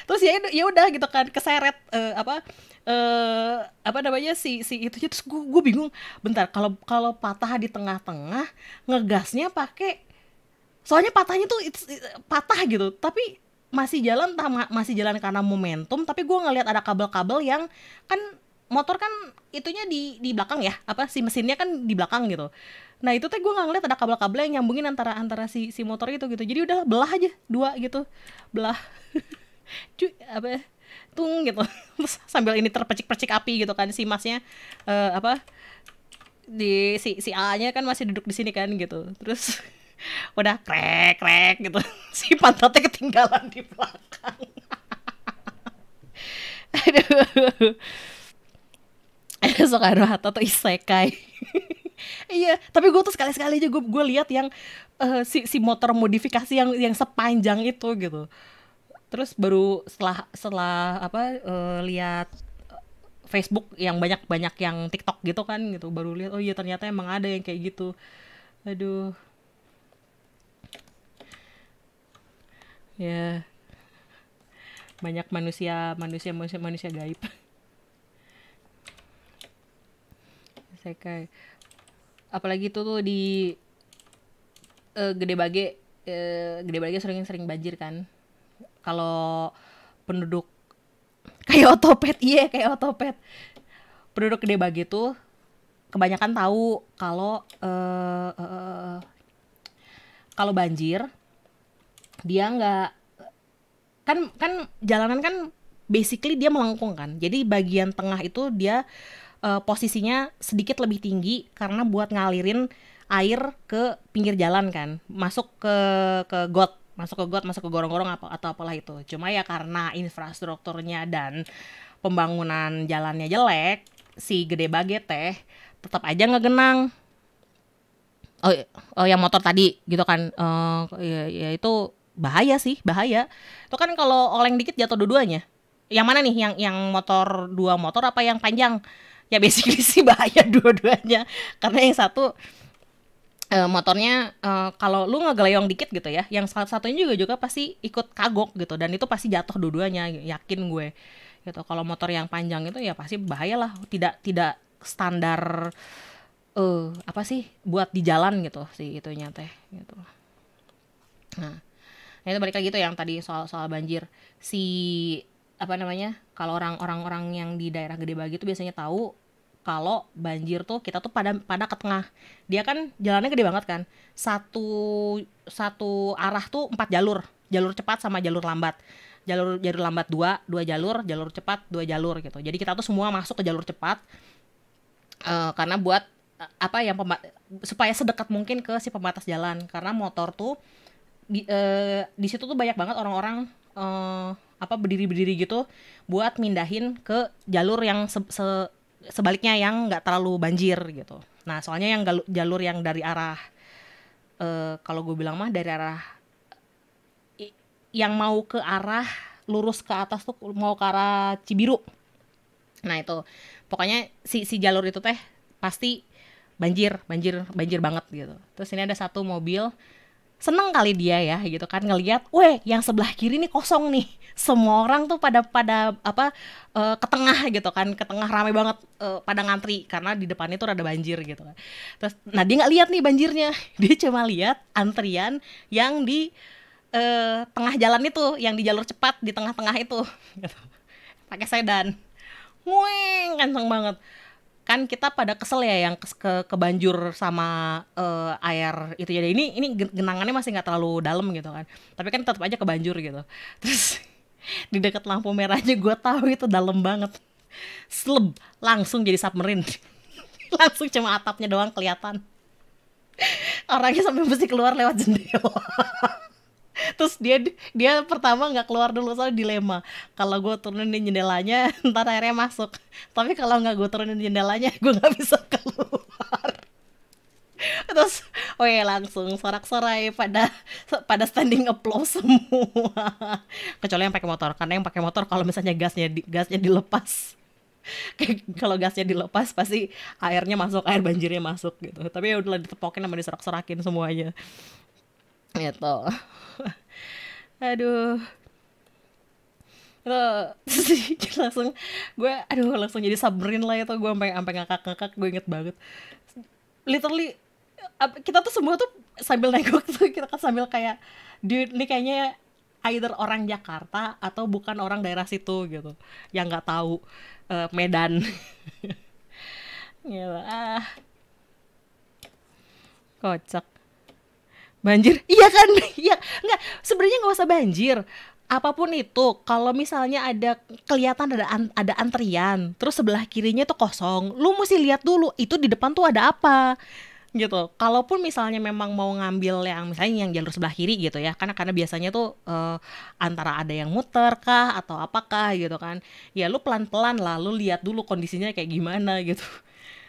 Speaker 1: terus ya ya udah gitu kan keseret uh, apa uh, apa namanya si si itu terus gue gue bingung bentar kalau kalau patah di tengah-tengah ngegasnya pakai soalnya patahnya tuh it's, it, patah gitu tapi masih jalan entah masih jalan karena momentum tapi gue ngelihat ada kabel-kabel yang kan motor kan itunya di di belakang ya apa si mesinnya kan di belakang gitu nah itu teh gue nggak ngeliat ada kabel-kabel yang nyambungin antara antara si si motor itu gitu jadi udah belah aja dua gitu belah cuy apa tung gitu Terus sambil ini terpecik-pecik api gitu kan si masnya uh, apa di si si A-nya kan masih duduk di sini kan gitu terus udah krek krek gitu si pantatnya ketinggalan di belakang aduh Soekarno Hatta tuh isekai iya tapi gue tuh sekali sekali aja gue gue lihat yang uh, si si motor modifikasi yang yang sepanjang itu gitu terus baru setelah setelah apa uh, lihat Facebook yang banyak banyak yang TikTok gitu kan gitu baru lihat oh iya ternyata emang ada yang kayak gitu aduh ya banyak manusia manusia manusia manusia gaib saya apalagi itu tuh di uh, gede bage uh, gede bage sering-sering banjir kan kalau penduduk kayak otopet iya yeah, kayak otopet penduduk gede bage tuh kebanyakan tahu kalau uh, uh, kalau banjir dia nggak kan kan jalanan kan basically dia melengkung kan jadi bagian tengah itu dia uh, posisinya sedikit lebih tinggi karena buat ngalirin air ke pinggir jalan kan masuk ke ke got masuk ke got masuk ke gorong-gorong apa atau apalah itu cuma ya karena infrastrukturnya dan pembangunan jalannya jelek si gede bage teh tetap aja genang oh oh yang motor tadi gitu kan uh, ya, ya itu bahaya sih bahaya itu kan kalau oleng dikit jatuh dua-duanya yang mana nih yang yang motor dua motor apa yang panjang ya basically sih bahaya dua-duanya karena yang satu eh, motornya eh, kalau lu ngegelayong dikit gitu ya, yang salah satunya juga juga pasti ikut kagok gitu dan itu pasti jatuh dua-duanya, yakin gue. Gitu. Kalau motor yang panjang itu ya pasti bahaya lah, tidak tidak standar eh uh, apa sih buat di jalan gitu sih itunya teh gitu. Nah, nah itu balik lagi tuh yang tadi soal soal banjir si apa namanya kalau orang orang orang yang di daerah gede bagi itu biasanya tahu kalau banjir tuh kita tuh pada pada ke tengah dia kan jalannya gede banget kan satu satu arah tuh empat jalur jalur cepat sama jalur lambat jalur jalur lambat dua dua jalur jalur cepat dua jalur gitu jadi kita tuh semua masuk ke jalur cepat uh, karena buat eh, apa yang supaya sedekat mungkin ke si pembatas jalan karena motor tuh di, uh, eh, di situ tuh banyak banget orang-orang uh, apa berdiri-berdiri gitu buat mindahin ke jalur yang se -se sebaliknya yang nggak terlalu banjir gitu. Nah soalnya yang jalur yang dari arah uh, kalau gue bilang mah dari arah yang mau ke arah lurus ke atas tuh mau ke arah Cibiru. Nah itu pokoknya si si jalur itu teh pasti banjir banjir banjir banget gitu. Terus ini ada satu mobil seneng kali dia ya gitu kan ngelihat, weh yang sebelah kiri ini kosong nih, semua orang tuh pada pada apa uh, ke tengah gitu kan, ke tengah ramai banget uh, pada ngantri karena di depannya tuh ada banjir gitu kan. Terus, nah dia nggak lihat nih banjirnya, dia cuma lihat antrian yang di uh, tengah jalan itu, yang di jalur cepat di tengah-tengah itu, gitu. pakai sedan, weng kenceng banget kan kita pada kesel ya yang ke, ke kebanjur sama uh, air itu jadi ini ini genangannya masih nggak terlalu dalam gitu kan tapi kan tetap aja kebanjur gitu terus di dekat lampu merahnya gue tahu itu dalam banget sleb langsung jadi submarine langsung cuma atapnya doang kelihatan orangnya sampai mesti keluar lewat jendela terus dia dia pertama nggak keluar dulu soal dilema kalau gue turunin jendelanya ntar airnya masuk tapi kalau nggak gue turunin jendelanya gue nggak bisa keluar terus oke langsung sorak-sorai pada pada standing applause semua kecuali yang pakai motor karena yang pakai motor kalau misalnya gasnya di, gasnya dilepas kalau gasnya dilepas pasti airnya masuk air banjirnya masuk gitu tapi ya udah ditepokin sama diserak-serakin semuanya itu, aduh. Itu langsung gue aduh langsung jadi sabrin lah itu gue sampai sampai ngakak-ngakak gue inget banget. Literally kita tuh semua tuh sambil nengok tuh kita kan sambil kayak dude ini kayaknya either orang Jakarta atau bukan orang daerah situ gitu yang nggak tahu uh, Medan gitu ah kocak banjir iya kan iya nggak sebenarnya nggak usah banjir apapun itu kalau misalnya ada kelihatan ada an ada antrian terus sebelah kirinya tuh kosong lu mesti lihat dulu itu di depan tuh ada apa gitu kalaupun misalnya memang mau ngambil yang misalnya yang jalur sebelah kiri gitu ya karena karena biasanya tuh uh, antara ada yang muter kah atau apakah gitu kan ya lu pelan pelan lah lu lihat dulu kondisinya kayak gimana gitu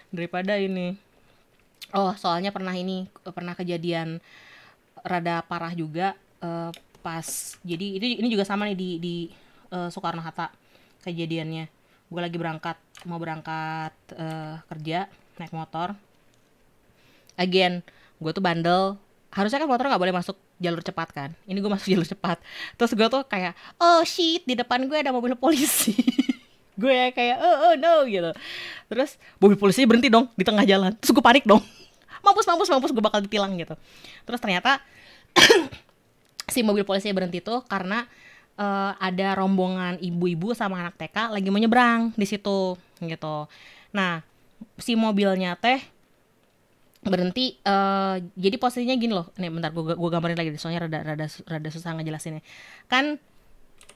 Speaker 1: daripada ini oh soalnya pernah ini pernah kejadian rada parah juga uh, pas jadi itu ini juga sama nih di di uh, Soekarno Hatta kejadiannya gue lagi berangkat mau berangkat uh, kerja naik motor again gue tuh bandel harusnya kan motor nggak boleh masuk jalur cepat kan ini gue masuk jalur cepat terus gue tuh kayak oh shit di depan gue ada mobil polisi gue ya kayak oh, oh no gitu terus mobil polisi berhenti dong di tengah jalan terus gue panik dong mampus mampus mampus gue bakal ditilang gitu terus ternyata si mobil polisi berhenti tuh karena uh, ada rombongan ibu-ibu sama anak TK lagi menyeberang di situ gitu nah si mobilnya teh berhenti uh, jadi posisinya gini loh nih bentar gue gue gambarin lagi soalnya rada rada rada susah ngejelasinnya kan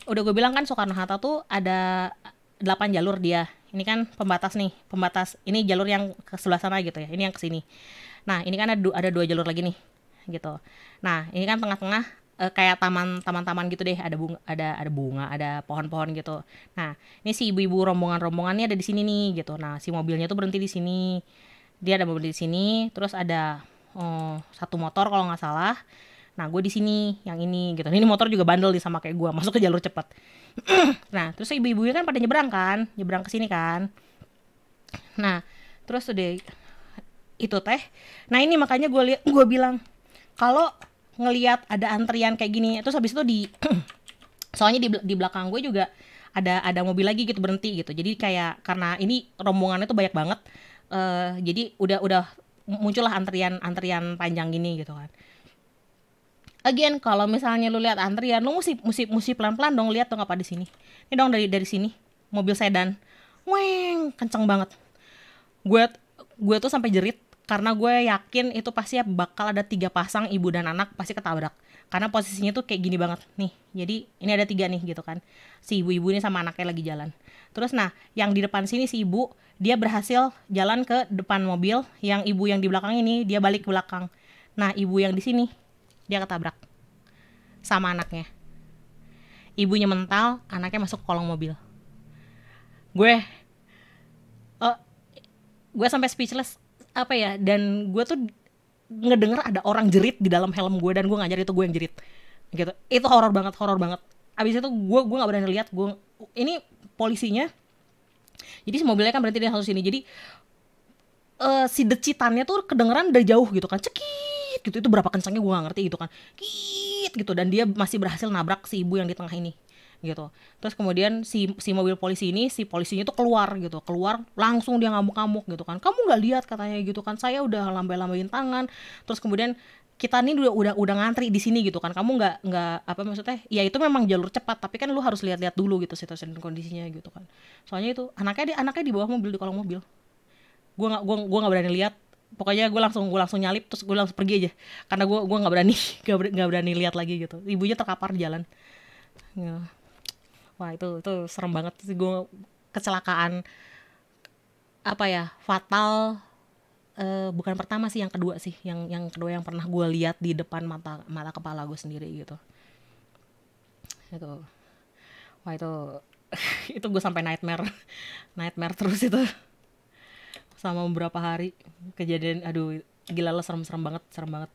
Speaker 1: udah gue bilang kan Soekarno Hatta tuh ada delapan jalur dia ini kan pembatas nih pembatas ini jalur yang ke sebelah sana gitu ya ini yang ke sini Nah, ini kan ada, ada dua jalur lagi nih gitu. Nah, ini kan tengah-tengah uh, kayak taman taman-taman gitu deh, ada bunga, ada ada bunga, ada pohon-pohon gitu. Nah, ini si ibu-ibu rombongan-rombongannya ada di sini nih gitu. Nah, si mobilnya tuh berhenti di sini. Dia ada mobil di sini, terus ada oh, satu motor kalau nggak salah. Nah, gue di sini, yang ini gitu. Nah, ini motor juga bandel nih sama kayak gue, masuk ke jalur cepat. nah, terus ibu-ibunya kan pada nyebrang kan, nyebrang ke sini kan. Nah, terus udah itu teh nah ini makanya gue lihat gue bilang kalau ngelihat ada antrian kayak gini terus habis itu di soalnya di di belakang gue juga ada ada mobil lagi gitu berhenti gitu jadi kayak karena ini rombongannya tuh banyak banget uh, jadi udah udah muncullah antrian antrian panjang gini gitu kan again kalau misalnya lu lihat antrian lu mesti mesti mesti pelan pelan dong lihat dong apa di sini ini dong dari dari sini mobil sedan weng kenceng banget gue gue tuh sampai jerit karena gue yakin itu pasti bakal ada tiga pasang ibu dan anak pasti ketabrak karena posisinya tuh kayak gini banget nih jadi ini ada tiga nih gitu kan si ibu-ibu ini sama anaknya lagi jalan terus nah yang di depan sini si ibu dia berhasil jalan ke depan mobil yang ibu yang di belakang ini dia balik ke belakang nah ibu yang di sini dia ketabrak sama anaknya ibunya mental anaknya masuk kolong mobil gue eh, gue sampai speechless apa ya dan gue tuh ngedenger ada orang jerit di dalam helm gue dan gue ngajar itu gue yang jerit gitu itu horor banget horor banget abis itu gue gue nggak berani lihat gue ini polisinya jadi si mobilnya kan berarti di satu ini jadi uh, si decitannya tuh kedengeran dari jauh gitu kan cekit gitu itu berapa kencangnya gue gak ngerti gitu kan kit gitu dan dia masih berhasil nabrak si ibu yang di tengah ini gitu terus kemudian si si mobil polisi ini si polisinya tuh keluar gitu keluar langsung dia ngamuk-ngamuk gitu kan kamu nggak lihat katanya gitu kan saya udah lambai-lambain tangan terus kemudian kita nih udah udah udah ngantri di sini gitu kan kamu nggak nggak apa maksudnya ya itu memang jalur cepat tapi kan lu harus lihat-lihat dulu gitu situasi dan kondisinya gitu kan soalnya itu anaknya di anaknya di bawah mobil di kolong mobil gue nggak gua gua nggak berani lihat pokoknya gue langsung gue langsung nyalip terus gue langsung pergi aja karena gue gua nggak berani nggak berani, lihat lagi gitu ibunya terkapar di jalan gitu wah itu itu serem banget sih gue kecelakaan apa ya fatal uh, bukan pertama sih yang kedua sih yang yang kedua yang pernah gue lihat di depan mata mata kepala gue sendiri gitu itu wah itu itu gue sampai nightmare nightmare terus itu sama beberapa hari kejadian aduh gila lah serem-serem banget serem banget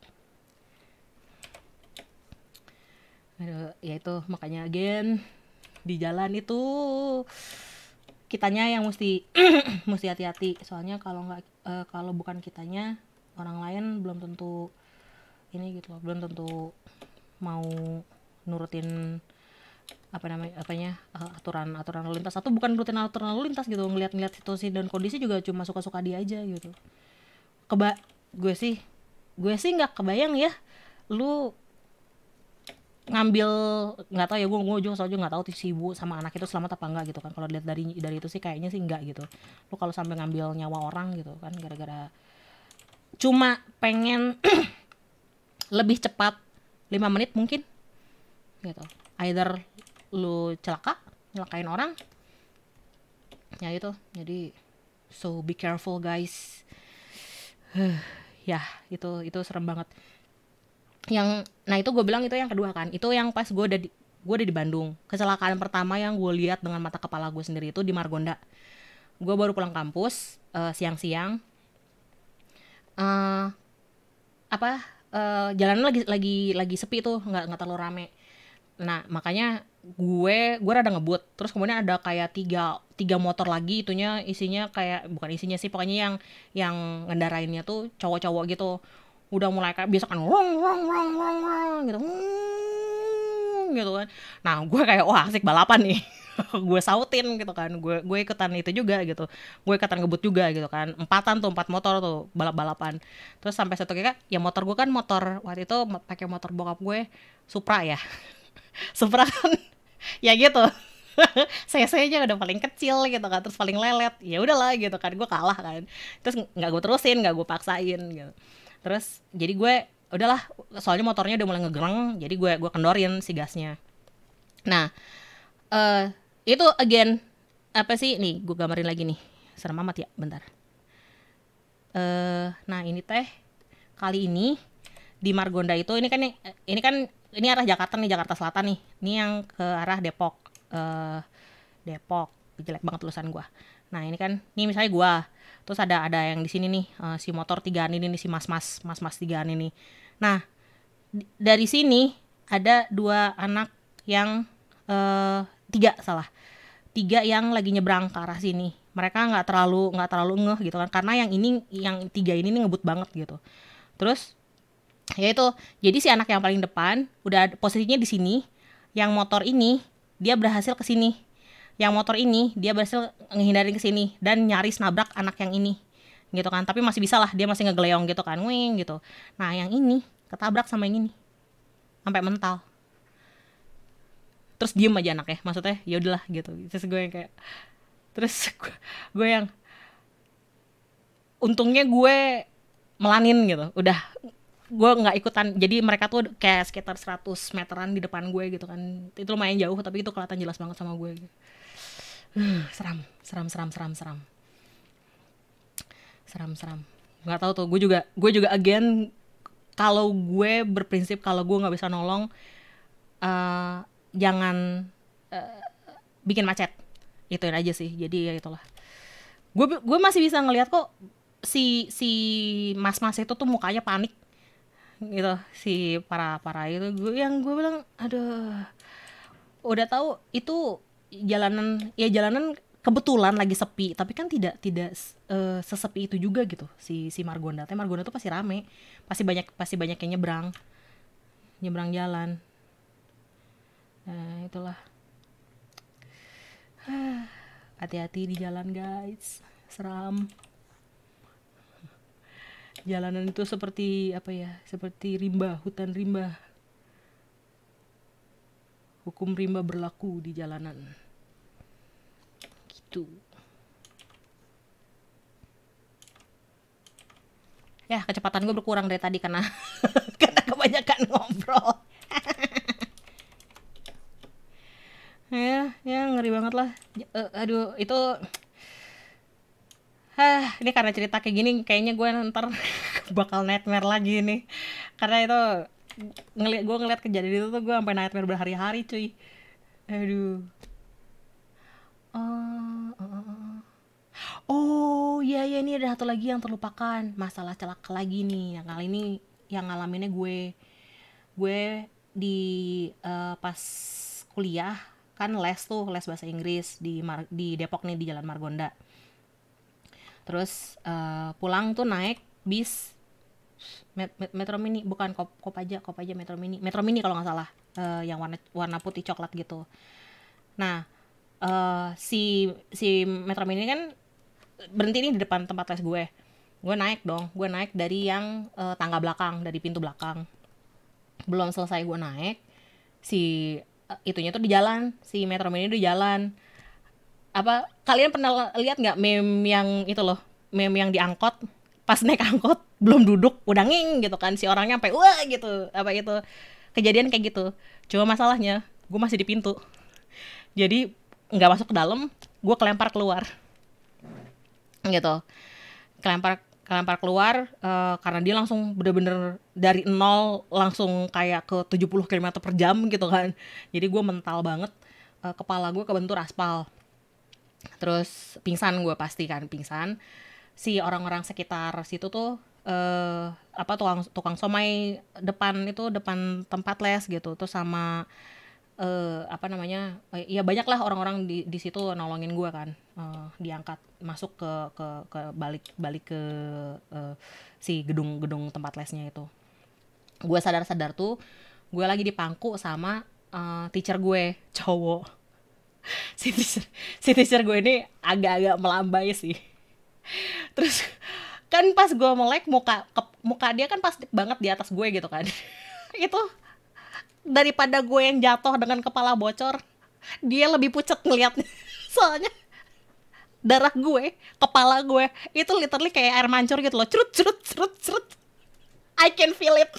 Speaker 1: aduh ya itu makanya again di jalan itu kitanya yang mesti mesti hati-hati soalnya kalau nggak e, kalau bukan kitanya orang lain belum tentu ini gitu loh belum tentu mau nurutin apa namanya apanya eh, aturan aturan lalu lintas atau bukan nurutin aturan lalu lintas gitu ngeliat-ngeliat situasi dan kondisi juga cuma suka-suka dia aja gitu keba gue sih gue sih nggak kebayang ya lu ngambil nggak tahu ya gue gue juga soalnya nggak tahu si ibu sama anak itu selamat apa enggak gitu kan kalau lihat dari dari itu sih kayaknya sih enggak gitu lo kalau sampai ngambil nyawa orang gitu kan gara-gara cuma pengen lebih cepat lima menit mungkin gitu either lu celaka nyelakain orang ya itu jadi so be careful guys ya itu itu serem banget yang nah itu gue bilang itu yang kedua kan itu yang pas gue udah gue udah di Bandung kecelakaan pertama yang gue lihat dengan mata kepala gue sendiri itu di Margonda gue baru pulang kampus eh, siang-siang uh, apa uh, eh, jalan lagi lagi lagi sepi tuh nggak nggak terlalu rame nah makanya gue gue rada ngebut terus kemudian ada kayak tiga tiga motor lagi itunya isinya kayak bukan isinya sih pokoknya yang yang ngendarainnya tuh cowok-cowok gitu udah mulai kayak biasa kan rong rong rong rong rong gitu hmm, gitu kan nah gue kayak wah asik balapan nih gue sautin gitu kan gue gue ikutan itu juga gitu gue ikutan ngebut juga gitu kan empatan tuh empat motor tuh balap balapan terus sampai satu kayak ya motor gue kan motor waktu itu pakai motor bokap gue Supra ya Supra kan ya gitu saya aja udah paling kecil gitu kan terus paling lelet ya udahlah gitu kan gue kalah kan terus nggak gue terusin nggak gue paksain gitu terus jadi gue udahlah soalnya motornya udah mulai ngegereng jadi gue gue kendorin si gasnya nah uh, itu again apa sih nih gue gambarin lagi nih serem amat ya bentar uh, nah ini teh kali ini di Margonda itu ini kan ini kan ini arah Jakarta nih Jakarta Selatan nih ini yang ke arah Depok uh, Depok jelek banget tulisan gue nah ini kan ini misalnya gue terus ada ada yang di sini nih uh, si motor tigaan ini nih si mas mas mas mas tigaan ini nah dari sini ada dua anak yang uh, tiga salah tiga yang lagi nyebrang ke arah sini mereka nggak terlalu nggak terlalu ngeh gitu kan karena yang ini yang tiga ini nih ngebut banget gitu terus ya itu jadi si anak yang paling depan udah posisinya di sini yang motor ini dia berhasil ke sini yang motor ini dia berhasil menghindari ke sini dan nyaris nabrak anak yang ini gitu kan tapi masih bisa lah dia masih ngegeleong gitu kan wing gitu nah yang ini ketabrak sama yang ini sampai mental terus diem aja anak ya maksudnya ya udahlah gitu terus gue yang kayak terus gue, gue yang untungnya gue melanin gitu udah gue nggak ikutan jadi mereka tuh kayak sekitar 100 meteran di depan gue gitu kan itu lumayan jauh tapi itu kelihatan jelas banget sama gue gitu seram, seram, seram, seram, seram. Seram, seram. Gak tau tuh, gue juga, gue juga again kalau gue berprinsip kalau gue nggak bisa nolong uh, jangan uh, bikin macet ituin aja sih jadi ya itulah gue gue masih bisa ngelihat kok si si mas mas itu tuh mukanya panik gitu si para para itu gue yang gue bilang aduh udah tahu itu jalanan ya jalanan kebetulan lagi sepi tapi kan tidak tidak uh, sesepi itu juga gitu si si Margonda teh Margonda tuh pasti rame pasti banyak pasti banyak yang nyebrang nyebrang jalan nah itulah hati-hati di jalan guys seram jalanan itu seperti apa ya seperti rimba hutan rimba hukum rimba berlaku di jalanan gitu ya kecepatan gue berkurang dari tadi karena karena kebanyakan ngobrol ya ya ngeri banget lah uh, aduh itu Hah, ini karena cerita kayak gini kayaknya gue ntar bakal nightmare lagi nih karena itu ngelihat, gue ngelihat kejadian itu tuh gue sampai naik berhari-hari hari cuy aduh uh, uh, uh. oh iya iya ini ada satu lagi yang terlupakan masalah celak lagi nih yang kali ini yang ngalaminnya gue gue di uh, pas kuliah kan les tuh les bahasa Inggris di Mar di Depok nih di Jalan Margonda terus uh, pulang tuh naik bis Metro Mini bukan kop Kopaja Kopaja Metro Mini Metro Mini kalau nggak salah uh, yang warna warna putih coklat gitu nah uh, si si Metro Mini kan berhenti nih di depan tempat les gue gue naik dong gue naik dari yang uh, tangga belakang dari pintu belakang belum selesai gue naik si uh, itunya tuh di jalan si Metro Mini di jalan apa kalian pernah lihat nggak meme yang itu loh meme yang diangkot pas naik angkot belum duduk udah nging gitu kan si orangnya sampai wah gitu apa gitu kejadian kayak gitu cuma masalahnya gue masih di pintu jadi nggak masuk ke dalam gue kelempar keluar gitu kelempar kelempar keluar uh, karena dia langsung bener-bener dari nol langsung kayak ke 70 km per jam gitu kan jadi gue mental banget uh, kepala gue kebentur aspal terus pingsan gue pasti kan pingsan si orang-orang sekitar situ tuh eh apa tukang tukang somai depan itu depan tempat les gitu tuh sama eh apa namanya eh, ya banyaklah orang-orang di di situ nolongin gue kan eh, diangkat masuk ke ke ke balik balik ke eh, si gedung-gedung tempat lesnya itu gue sadar-sadar tuh gue lagi di pangku sama uh, teacher gue cowok si teacher si teacher gue ini agak-agak melambai sih terus kan pas gue melek muka ke, muka dia kan pas banget di atas gue gitu kan itu daripada gue yang jatuh dengan kepala bocor dia lebih pucet ngeliatnya soalnya darah gue kepala gue itu literally kayak air mancur gitu loh cerut cerut cerut cerut I can feel it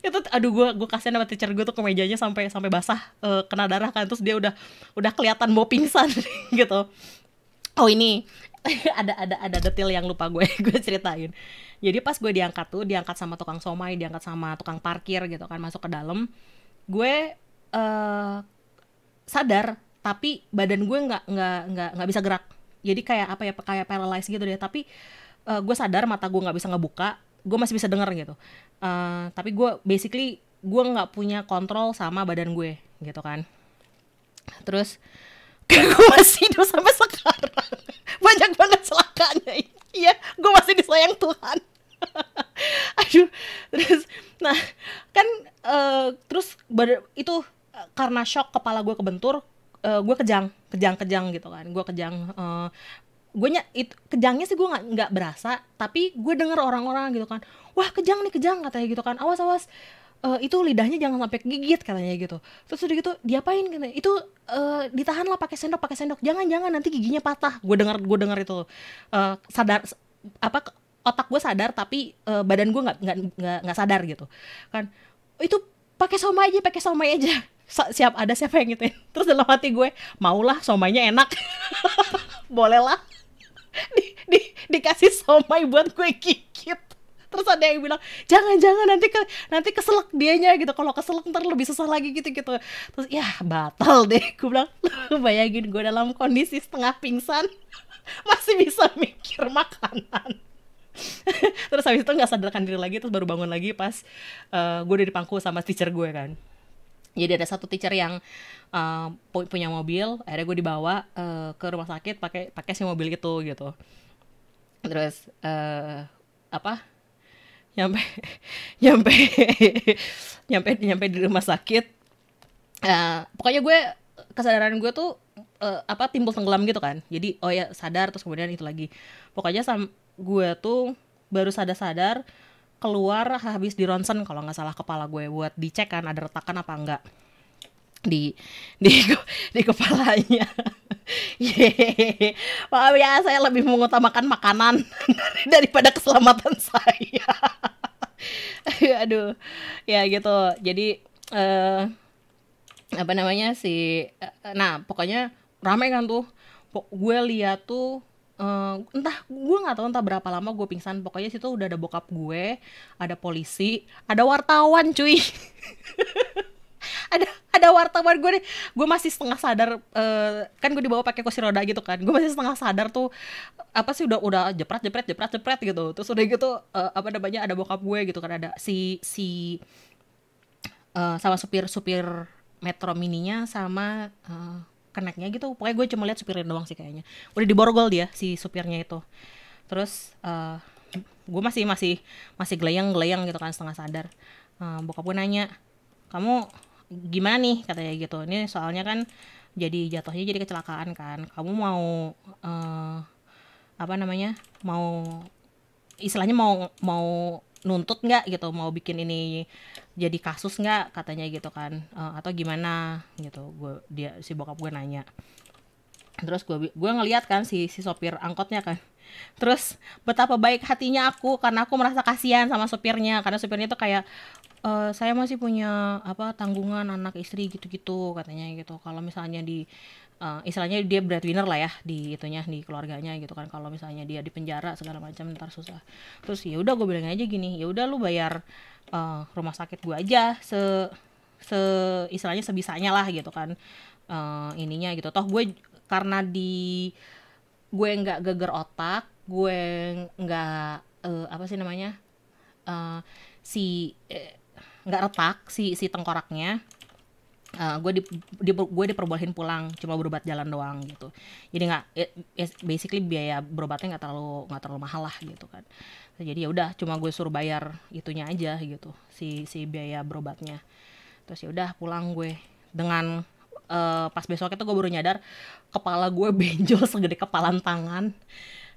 Speaker 1: itu aduh gue gue kasihan sama teacher gue tuh ke mejanya sampai sampai basah uh, kena darah kan terus dia udah udah kelihatan mau pingsan gitu oh ini ada ada ada detail yang lupa gue gue ceritain jadi pas gue diangkat tuh diangkat sama tukang somai diangkat sama tukang parkir gitu kan masuk ke dalam gue uh, sadar tapi badan gue nggak nggak nggak nggak bisa gerak jadi kayak apa ya kayak paralyzed gitu deh tapi uh, gue sadar mata gue nggak bisa ngebuka gue masih bisa denger gitu uh, tapi gue basically gue nggak punya kontrol sama badan gue gitu kan terus gue masih hidup sampai sekarang banyak banget celakanya iya gue masih disayang Tuhan aduh terus nah kan uh, terus itu itu eh, karena shock kepala gue kebentur uh, eh, gue kejang kejang kejang gitu kan gue kejang uh, gue ny- itu kejangnya sih gue nggak nggak berasa tapi gue denger orang-orang gitu kan wah kejang nih kejang katanya gitu kan awas awas e, itu lidahnya jangan sampai gigit katanya gitu terus udah gitu diapain gitu itu e, eh, ditahan lah pakai sendok pakai sendok jangan jangan nanti giginya patah gue dengar gue dengar itu e, sadar apa otak gue sadar tapi e, badan gue nggak nggak nggak sadar gitu kan itu pakai somai aja pakai somai aja siap ada siapa yang gitu terus dalam hati gue maulah somainya enak bolehlah di, di, dikasih somai buat gue gigit terus ada yang bilang jangan jangan nanti ke nanti keselak dianya gitu kalau keselak ntar lebih susah lagi gitu gitu terus ya batal deh gue bilang bayangin gue dalam kondisi setengah pingsan masih bisa mikir makanan terus habis itu nggak sadarkan diri lagi terus baru bangun lagi pas uh, eh, gue udah dipangku sama teacher gue kan jadi ada satu teacher yang uh, punya mobil akhirnya gue dibawa uh, ke rumah sakit pakai pakai si mobil gitu gitu terus uh, apa nyampe nyampe nyampe nyampe di rumah sakit uh, pokoknya gue kesadaran gue tuh uh, apa timbul tenggelam gitu kan jadi oh ya sadar terus kemudian itu lagi pokoknya sam gue tuh baru sadar-sadar keluar habis di ronsen kalau nggak salah kepala gue buat dicek kan ada retakan apa enggak di di di kepalanya. Yeay. Maaf ya, saya lebih mengutamakan makanan daripada keselamatan saya. Aduh. Ya gitu. Jadi uh, apa namanya si uh, nah pokoknya ramai kan tuh. Pok gue lihat tuh Uh, entah gue nggak tahu entah berapa lama gue pingsan pokoknya situ udah ada bokap gue ada polisi ada wartawan cuy ada ada wartawan gue nih gue masih setengah sadar uh, kan gue dibawa pakai kursi roda gitu kan gue masih setengah sadar tuh apa sih udah udah jepret jepret jepret jepret gitu terus udah gitu uh, apa namanya ada bokap gue gitu kan ada si si uh, sama supir supir metro mininya sama uh, keneknya gitu pokoknya gue cuma lihat supirnya doang sih kayaknya udah diborgol dia si supirnya itu terus uh, gue masih masih masih gelayang gelayang gitu kan setengah sadar uh, bokap gue nanya kamu gimana nih katanya gitu ini soalnya kan jadi jatuhnya jadi kecelakaan kan kamu mau uh, apa namanya mau istilahnya mau mau nuntut nggak gitu mau bikin ini jadi kasus nggak katanya gitu kan uh, atau gimana gitu gue dia si bokap gue nanya terus gue gue ngeliat kan si si sopir angkotnya kan terus betapa baik hatinya aku karena aku merasa kasihan sama supirnya karena supirnya itu kayak e, saya masih punya apa tanggungan anak istri gitu-gitu katanya gitu kalau misalnya di uh, istilahnya dia breadwinner lah ya di itunya di keluarganya gitu kan kalau misalnya dia di penjara segala macam ntar susah terus ya udah gue bilang aja gini ya udah lu bayar uh, rumah sakit gue aja se se istilahnya sebisanya lah gitu kan uh, ininya gitu toh gue karena di gue nggak geger otak gue nggak uh, apa sih namanya uh, si eh, nggak uh, retak si si tengkoraknya uh, gue di, di gue diperbolehin pulang cuma berobat jalan doang gitu jadi nggak ya, ya, basically biaya berobatnya nggak terlalu nggak terlalu mahal lah gitu kan jadi ya udah cuma gue suruh bayar itunya aja gitu si si biaya berobatnya terus ya udah pulang gue dengan uh, pas besoknya tuh gue baru nyadar kepala gue benjol segede kepalan tangan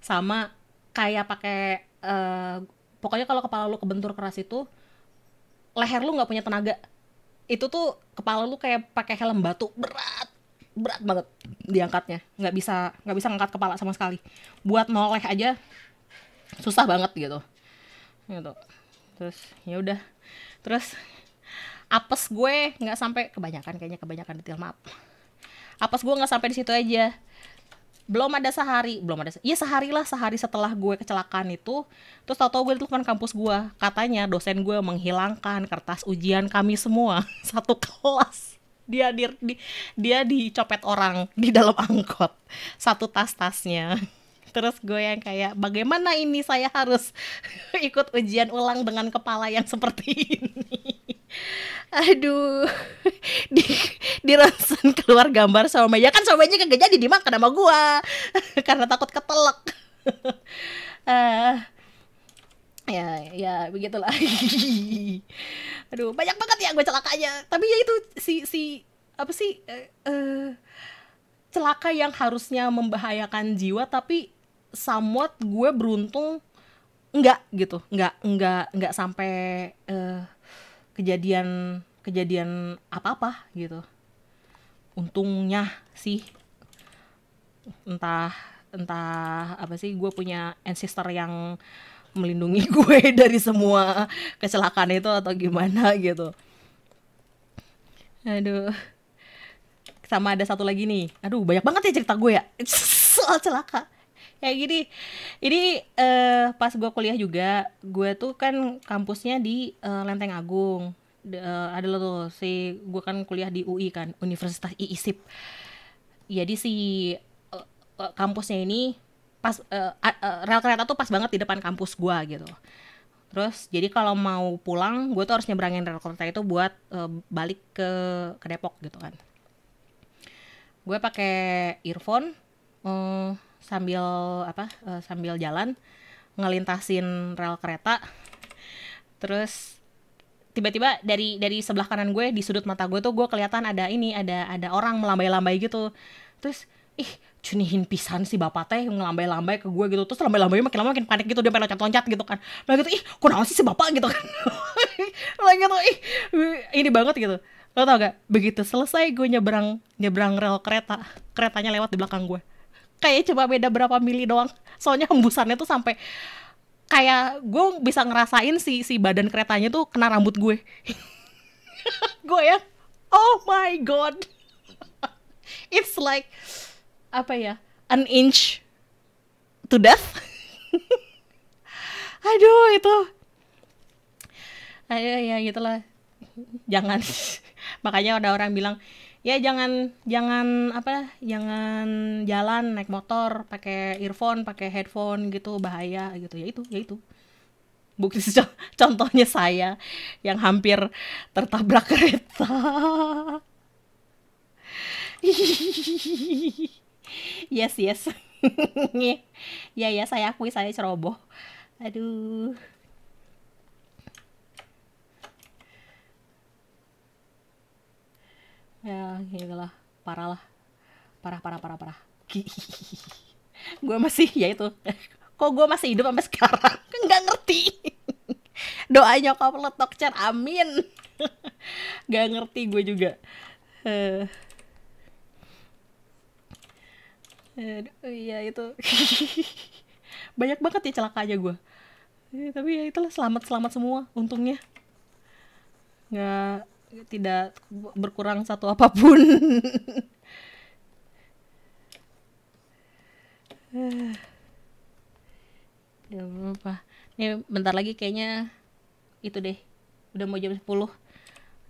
Speaker 1: sama kayak pakai uh, pokoknya kalau kepala lu kebentur keras itu leher lu nggak punya tenaga itu tuh kepala lu kayak pakai helm batu berat berat banget diangkatnya nggak bisa nggak bisa ngangkat kepala sama sekali buat noleh aja susah banget gitu gitu terus ya udah terus apes gue nggak sampai kebanyakan kayaknya kebanyakan detail maaf apes gue nggak sampai di situ aja belum ada sehari belum ada se iya sehari lah sehari setelah gue kecelakaan itu terus tau-tau gue ditelepon kampus gue katanya dosen gue menghilangkan kertas ujian kami semua satu kelas dia di, di dia dicopet orang di dalam angkot satu tas-tasnya terus gue yang kayak bagaimana ini saya harus ikut ujian ulang dengan kepala yang seperti ini aduh di di ronsen keluar gambar sama Maya kan sama aja gak jadi dimakan sama gua karena takut ketelek uh, eh, ya ya begitulah aduh banyak banget ya gue celakanya tapi ya itu si si apa sih uh, uh, celaka yang harusnya membahayakan jiwa tapi somewhat gue beruntung enggak gitu enggak enggak enggak sampai uh, kejadian kejadian apa-apa gitu. Untungnya sih entah entah apa sih gue punya ancestor yang melindungi gue dari semua kecelakaan itu atau gimana gitu. Aduh. Sama ada satu lagi nih. Aduh, banyak banget ya cerita gue ya. Soal celaka ya gini ini uh, pas gue kuliah juga gue tuh kan kampusnya di uh, Lenteng Agung uh, ada lo tuh si gue kan kuliah di UI kan Universitas IISIP jadi si kampusnya ini pas uh, uh, rel kereta tuh pas banget di depan kampus gue gitu Terus jadi kalau mau pulang, gue tuh harus nyebrangin rel kereta itu buat uh, balik ke ke Depok gitu kan. Gue pakai earphone, uh, sambil apa uh, sambil jalan ngelintasin rel kereta terus tiba-tiba dari dari sebelah kanan gue di sudut mata gue tuh gue kelihatan ada ini ada ada orang melambai-lambai gitu terus ih cunihin pisan si bapak teh ngelambai-lambai ke gue gitu terus lambai-lambai makin lama makin panik gitu dia pengen loncat-loncat gitu kan lalu nah, gitu ih kenapa sih si bapak gitu kan lalu gitu ih ini banget gitu lo tau gak begitu selesai gue nyebrang nyebrang rel kereta keretanya lewat di belakang gue kayak cuma beda berapa mili doang soalnya hembusannya tuh sampai kayak gue bisa ngerasain si si badan keretanya tuh kena rambut gue gue ya oh my god it's like apa ya an inch to death aduh itu ayo ya gitulah jangan makanya ada orang bilang ya jangan jangan apa jangan jalan naik motor pakai earphone pakai headphone gitu bahaya gitu ya itu ya itu bukti contohnya saya yang hampir tertabrak kereta yes yes ya ya saya akui saya ceroboh aduh ya gitulah parah lah parah parah parah parah gue masih ya itu kok gue masih hidup sampai sekarang nggak ngerti doa nyokap letok cer amin nggak ngerti gue juga uh, uh, itu banyak banget ya celakanya gue eh, tapi ya itulah selamat selamat semua untungnya nggak tidak berkurang satu apapun. Ya apa-apa. Ini bentar lagi kayaknya itu deh. Udah mau jam 10.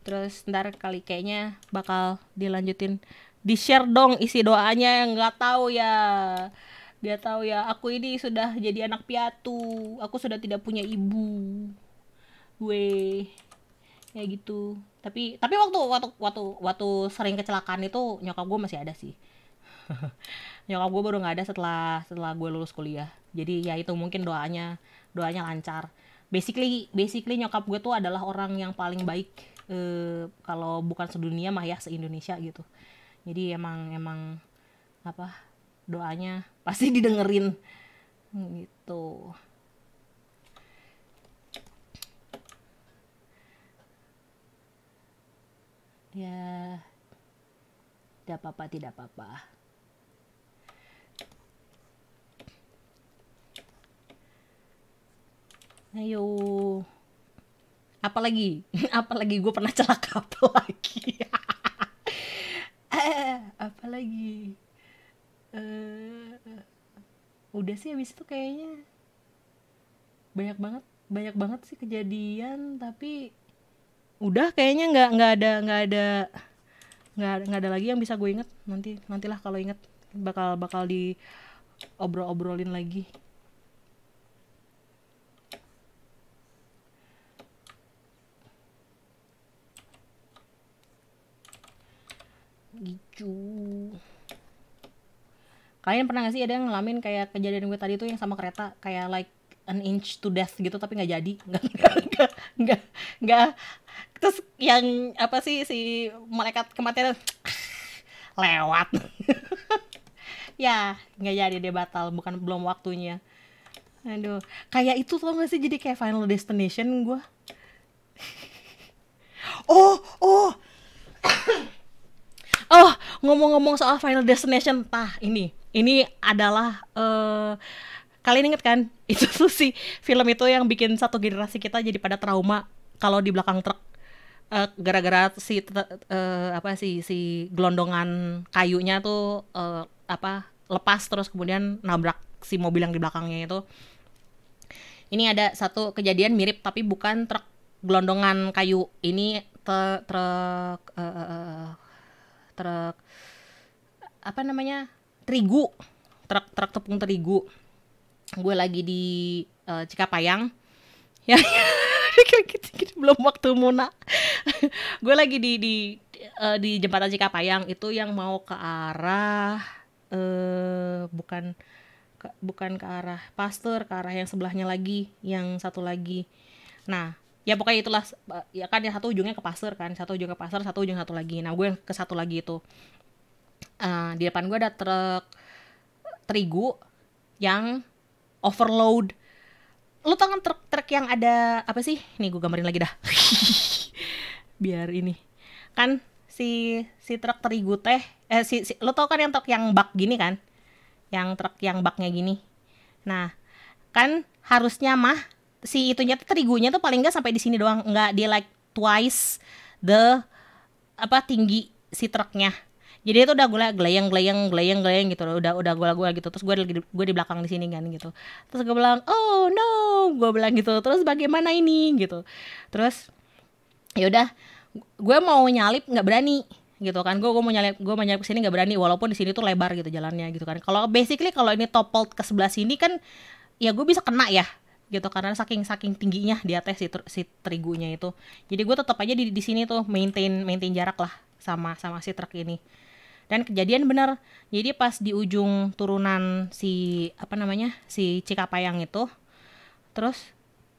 Speaker 1: Terus ntar kali kayaknya bakal dilanjutin. Di-share dong isi doanya yang nggak tahu ya. Dia tahu ya, aku ini sudah jadi anak piatu. Aku sudah tidak punya ibu. Weh ya gitu tapi tapi waktu waktu waktu waktu sering kecelakaan itu nyokap gue masih ada sih nyokap gue baru nggak ada setelah setelah gue lulus kuliah jadi ya itu mungkin doanya doanya lancar basically basically nyokap gue tuh adalah orang yang paling baik eh, kalau bukan sedunia mah ya se Indonesia gitu jadi emang emang apa doanya pasti didengerin gitu ya tidak apa-apa tidak apa-apa ayo apalagi apalagi gue pernah celaka apalagi eh, apalagi eh, udah sih habis itu kayaknya banyak banget banyak banget sih kejadian tapi udah kayaknya nggak nggak ada nggak ada nggak nggak ada lagi yang bisa gue inget nanti nantilah kalau inget bakal bakal di obrol obrolin lagi gitu kalian pernah gak sih ada yang ngalamin kayak kejadian gue tadi tuh yang sama kereta kayak like an inch to death gitu tapi nggak jadi nggak nggak nggak terus yang apa sih si malaikat kematian lewat ya nggak jadi dia batal bukan belum waktunya aduh kayak itu tau gak sih jadi kayak final destination gue oh oh oh ngomong-ngomong soal final destination tah ini ini adalah uh, kalian inget kan itu tuh si film itu yang bikin satu generasi kita jadi pada trauma kalau di belakang truk Eh, gara-gara uh, si uh, apa si si gelondongan kayunya tuh uh, apa lepas terus kemudian nabrak si mobil yang di belakangnya itu ini ada satu kejadian mirip tapi bukan truk gelondongan kayu ini truk truk uh, truk apa namanya terigu truk truk tepung terigu gue lagi di uh, Cikapayang ya, ya. Gitu, gitu. belum waktu muna gue lagi di di uh, di jembatan Cikapayang itu yang mau ke arah eh uh, bukan ke, bukan ke arah pastor ke arah yang sebelahnya lagi yang satu lagi nah ya pokoknya itulah ya kan yang satu ujungnya ke pasar kan satu ujung ke pasar satu ujung satu lagi nah gue yang ke satu lagi itu uh, di depan gue ada truk terigu yang overload lu tau kan truk-truk yang ada apa sih? Nih gue gambarin lagi dah. Biar ini. Kan si si truk terigu teh eh si, si lu tau kan yang truk yang bak gini kan? Yang truk yang baknya gini. Nah, kan harusnya mah si itunya tuh terigunya tuh paling nggak sampai di sini doang, nggak dia like twice the apa tinggi si truknya jadi itu udah gue gelayang gelayang gelayang gelayang gitu loh udah udah gue gue gitu terus gue lagi gue di belakang di sini kan gitu terus gue bilang oh no gue bilang gitu terus bagaimana ini gitu terus ya udah gue mau nyalip nggak berani gitu kan gue gue mau nyalip gue mau nyalip ke sini nggak berani walaupun di sini tuh lebar gitu jalannya gitu kan kalau basically kalau ini topel ke sebelah sini kan ya gue bisa kena ya gitu karena saking saking tingginya di atas si, ter, si terigunya itu jadi gue tetap aja di di sini tuh maintain maintain jarak lah sama sama si truk ini dan kejadian bener jadi pas di ujung turunan si apa namanya si Cikapayang itu terus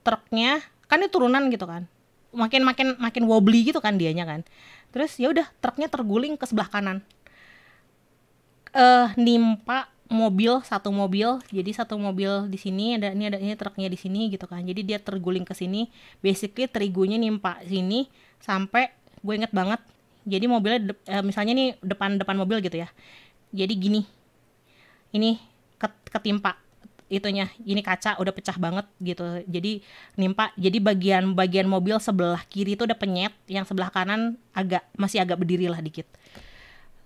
Speaker 1: truknya kan itu turunan gitu kan makin makin makin wobbly gitu kan dianya kan terus ya udah truknya terguling ke sebelah kanan eh uh, nimpa mobil satu mobil jadi satu mobil di sini ada ini ada ini truknya di sini gitu kan jadi dia terguling ke sini basically terigunya nimpa sini sampai gue inget banget jadi mobilnya de- eh, misalnya nih depan-depan mobil gitu ya. Jadi gini. Ini ketimpa itunya ini kaca udah pecah banget gitu jadi nimpa jadi bagian bagian mobil sebelah kiri itu udah penyet yang sebelah kanan agak masih agak berdiri lah dikit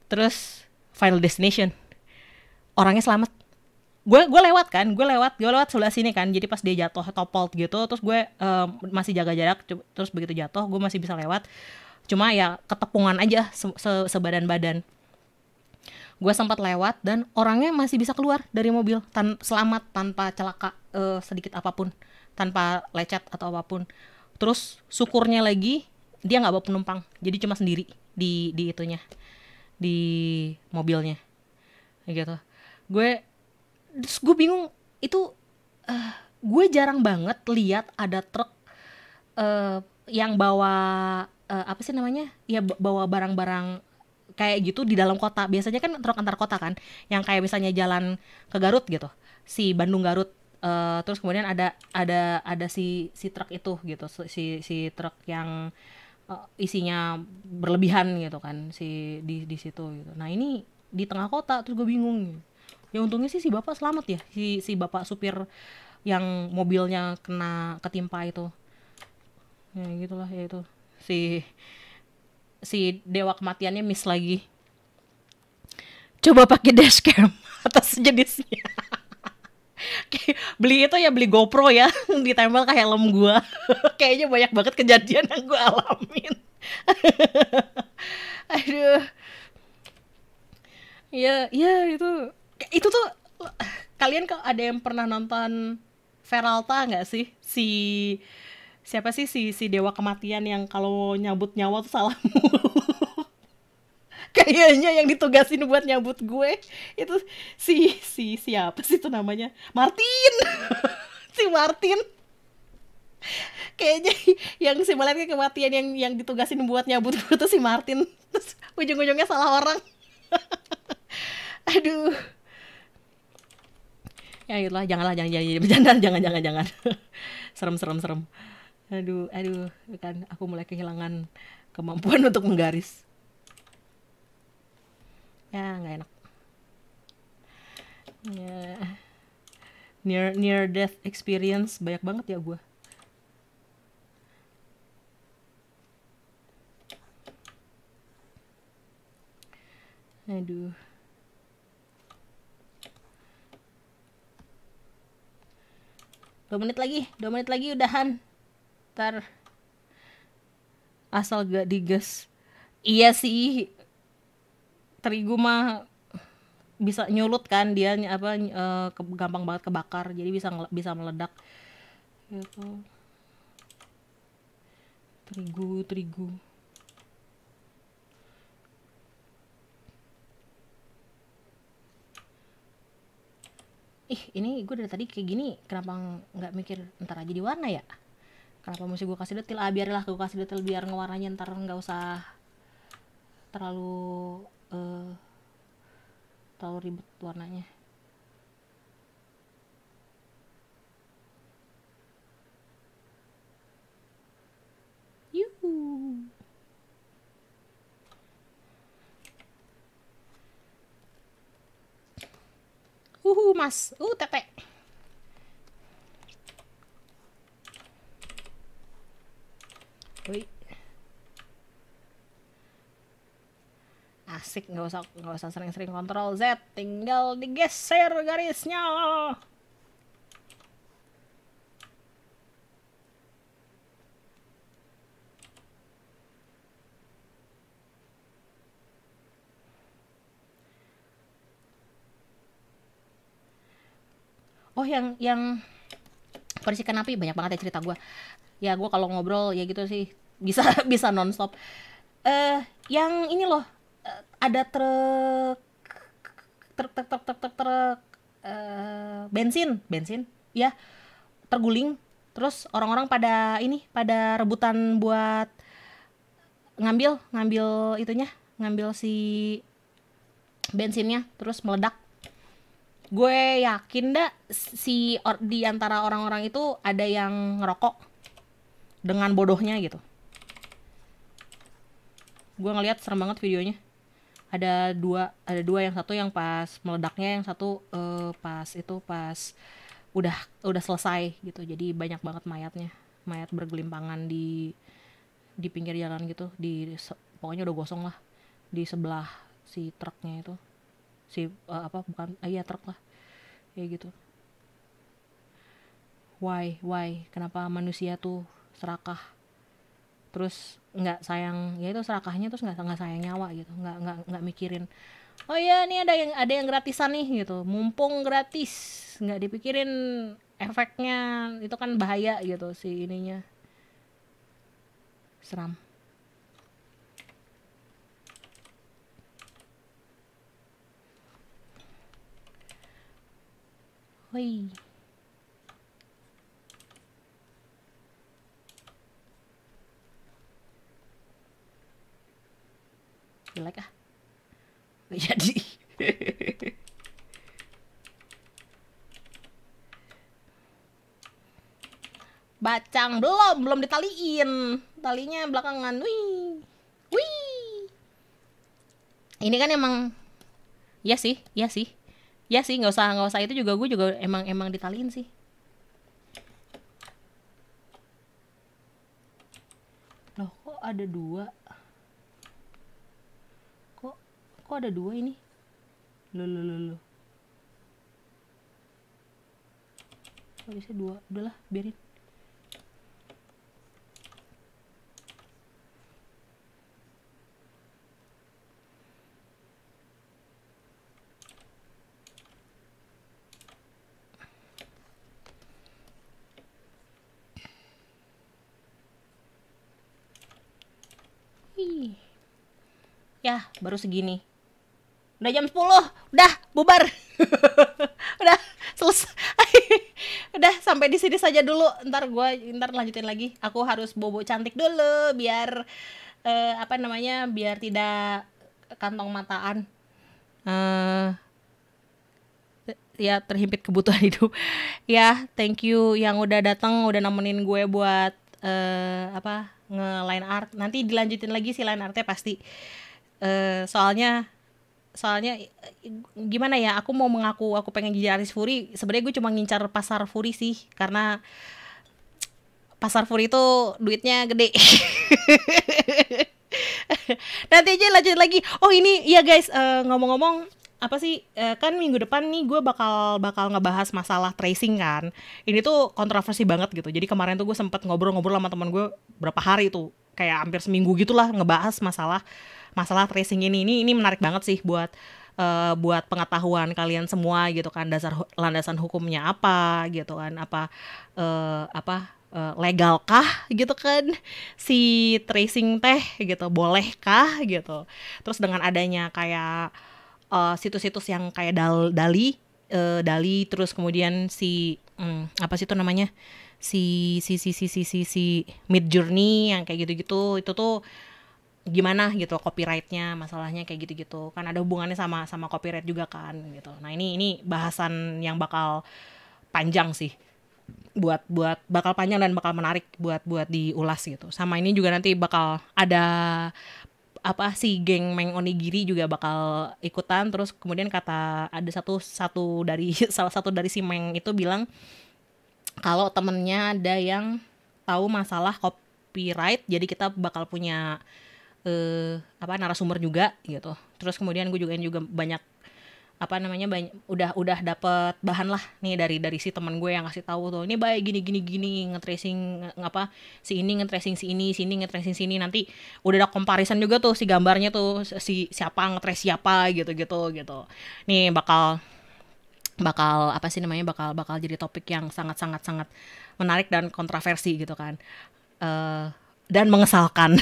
Speaker 1: terus final destination orangnya selamat gue gue lewat kan gue lewat gue lewat sebelah sini kan jadi pas dia jatuh topol gitu terus gue eh, um, masih jaga jarak terus begitu jatuh gue masih bisa lewat cuma ya ketepungan aja sebadan badan gue sempat lewat dan orangnya masih bisa keluar dari mobil tan selamat tanpa celaka uh, sedikit apapun tanpa lecet atau apapun terus syukurnya lagi dia nggak bawa penumpang jadi cuma sendiri di di itunya di mobilnya gitu gue terus gue bingung itu uh, gue jarang banget lihat ada truk uh, yang bawa uh, apa sih namanya ya bawa barang-barang kayak gitu di dalam kota biasanya kan truk antar kota kan yang kayak misalnya jalan ke Garut gitu si Bandung Garut uh, terus kemudian ada ada ada si si truk itu gitu si si truk yang uh, isinya berlebihan gitu kan si di di situ gitu nah ini di tengah kota terus gue bingung ya untungnya sih si bapak selamat ya si si bapak supir yang mobilnya kena ketimpa itu ya gitulah ya itu si si dewa kematiannya miss lagi coba pakai dashcam atau sejenisnya beli itu ya beli GoPro ya di ditempel kayak helm gue kayaknya banyak banget kejadian yang gue alamin aduh ya ya itu itu tuh kalian kalau ada yang pernah nonton Veralta nggak sih si siapa sih si si dewa kematian yang kalau nyabut nyawa tuh salah mulu kayaknya yang ditugasin buat nyabut gue itu si si siapa sih itu namanya Martin si Martin kayaknya yang si malaikat kematian yang yang ditugasin buat nyabut gue tuh si Martin terus ujung-ujungnya salah orang aduh ya itulah janganlah jangan jangan jangan jangan jangan jangan serem serem serem aduh aduh kan aku mulai kehilangan kemampuan untuk menggaris ya nggak enak ya near near death experience banyak banget ya gue aduh dua menit lagi dua menit lagi udahan ntar asal gak digas iya sih terigu mah bisa nyulut kan dia apa uh, ke, gampang banget kebakar jadi bisa bisa meledak gitu. terigu terigu ih ini gue dari tadi kayak gini kenapa nggak mikir ntar aja di warna ya kenapa mesti gue kasih detail ah biarlah gue kasih detail biar ngewarnanya ntar nggak usah terlalu uh, terlalu ribet warnanya Yuhu. Uhu mas, uh tetek. asik nggak usah nggak usah sering-sering kontrol Z tinggal digeser garisnya Oh yang yang versi napi banyak banget ya cerita gue. Ya gue kalau ngobrol ya gitu sih bisa bisa nonstop. Eh uh, yang ini loh ada truk truk truk truk truk truk, truk uh, bensin bensin ya terguling terus orang-orang pada ini pada rebutan buat ngambil ngambil itunya ngambil si bensinnya terus meledak gue yakin dah si or, di antara orang-orang itu ada yang ngerokok dengan bodohnya gitu gue ngeliat serem banget videonya ada dua ada dua yang satu yang pas meledaknya yang satu uh, pas itu pas udah udah selesai gitu jadi banyak banget mayatnya mayat bergelimpangan di di pinggir jalan gitu di pokoknya udah gosong lah di sebelah si truknya itu si uh, apa bukan uh, iya truk lah ya gitu why why kenapa manusia tuh serakah terus nggak sayang ya itu serakahnya terus nggak nggak sayang nyawa gitu nggak nggak nggak mikirin oh ya ini ada yang ada yang gratisan nih gitu mumpung gratis nggak dipikirin efeknya itu kan bahaya gitu si ininya seram Wih. jelek ah nggak jadi bacang belum belum ditaliin talinya belakangan wih wih ini kan emang ya sih ya sih ya sih nggak usah nggak usah itu juga gue juga emang emang ditaliin sih loh kok ada dua kok ada dua ini lo lo lo bisa dua udahlah biarin ya baru segini udah jam 10 udah bubar udah selesai udah sampai di sini saja dulu ntar gue ntar lanjutin lagi aku harus bobo cantik dulu biar uh, apa namanya biar tidak kantong mataan uh, ya terhimpit kebutuhan hidup ya thank you yang udah datang udah nemenin gue buat uh, apa nge line art nanti dilanjutin lagi si line artnya pasti uh, soalnya soalnya gimana ya aku mau mengaku aku pengen jadi artis Furi sebenarnya gue cuma ngincar pasar Furi sih karena pasar Furi itu duitnya gede nanti aja lanjut lagi oh ini ya guys eh, ngomong-ngomong uh, apa sih uh, kan minggu depan nih gue bakal bakal ngebahas masalah tracing kan ini tuh kontroversi banget gitu jadi kemarin tuh gue sempet ngobrol-ngobrol sama teman gue berapa hari tuh kayak hampir seminggu gitulah ngebahas masalah masalah tracing ini. Ini ini menarik banget sih buat uh, buat pengetahuan kalian semua gitu kan dasar landasan hukumnya apa gitu kan apa uh, apa uh, legalkah gitu kan si tracing teh gitu bolehkah gitu. Terus dengan adanya kayak situs-situs uh, yang kayak dal Dali uh, Dali terus kemudian si um, apa sih itu namanya si si si si si si, si Mid Journey yang kayak gitu-gitu itu tuh gimana gitu copyrightnya masalahnya kayak gitu-gitu kan ada hubungannya sama sama copyright juga kan gitu nah ini ini bahasan yang bakal panjang sih buat buat bakal panjang dan bakal menarik buat buat diulas gitu sama ini juga nanti bakal ada apa sih geng Meng Onigiri juga bakal ikutan terus kemudian kata ada satu satu dari salah satu dari si Meng itu bilang kalau temennya ada yang tahu masalah copyright jadi kita bakal punya eh, apa narasumber juga gitu terus kemudian gue juga yang juga banyak apa namanya banyak udah udah dapet bahan lah nih dari dari si teman gue yang ngasih tahu tuh ini baik gini gini gini ngetracing apa si ini ngetracing si ini si ini ngetracing si ini nanti udah ada comparison juga tuh si gambarnya tuh si siapa ngetrace siapa gitu gitu gitu nih bakal bakal apa sih namanya bakal bakal jadi topik yang sangat sangat sangat menarik dan kontroversi gitu kan uh, dan mengesalkan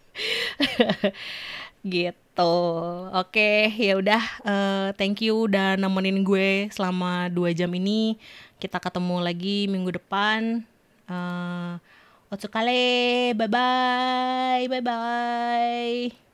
Speaker 1: gitu oke okay, ya udah uh, thank you udah nemenin gue selama dua jam ini kita ketemu lagi minggu depan uh, eh, otsukale bye bye bye bye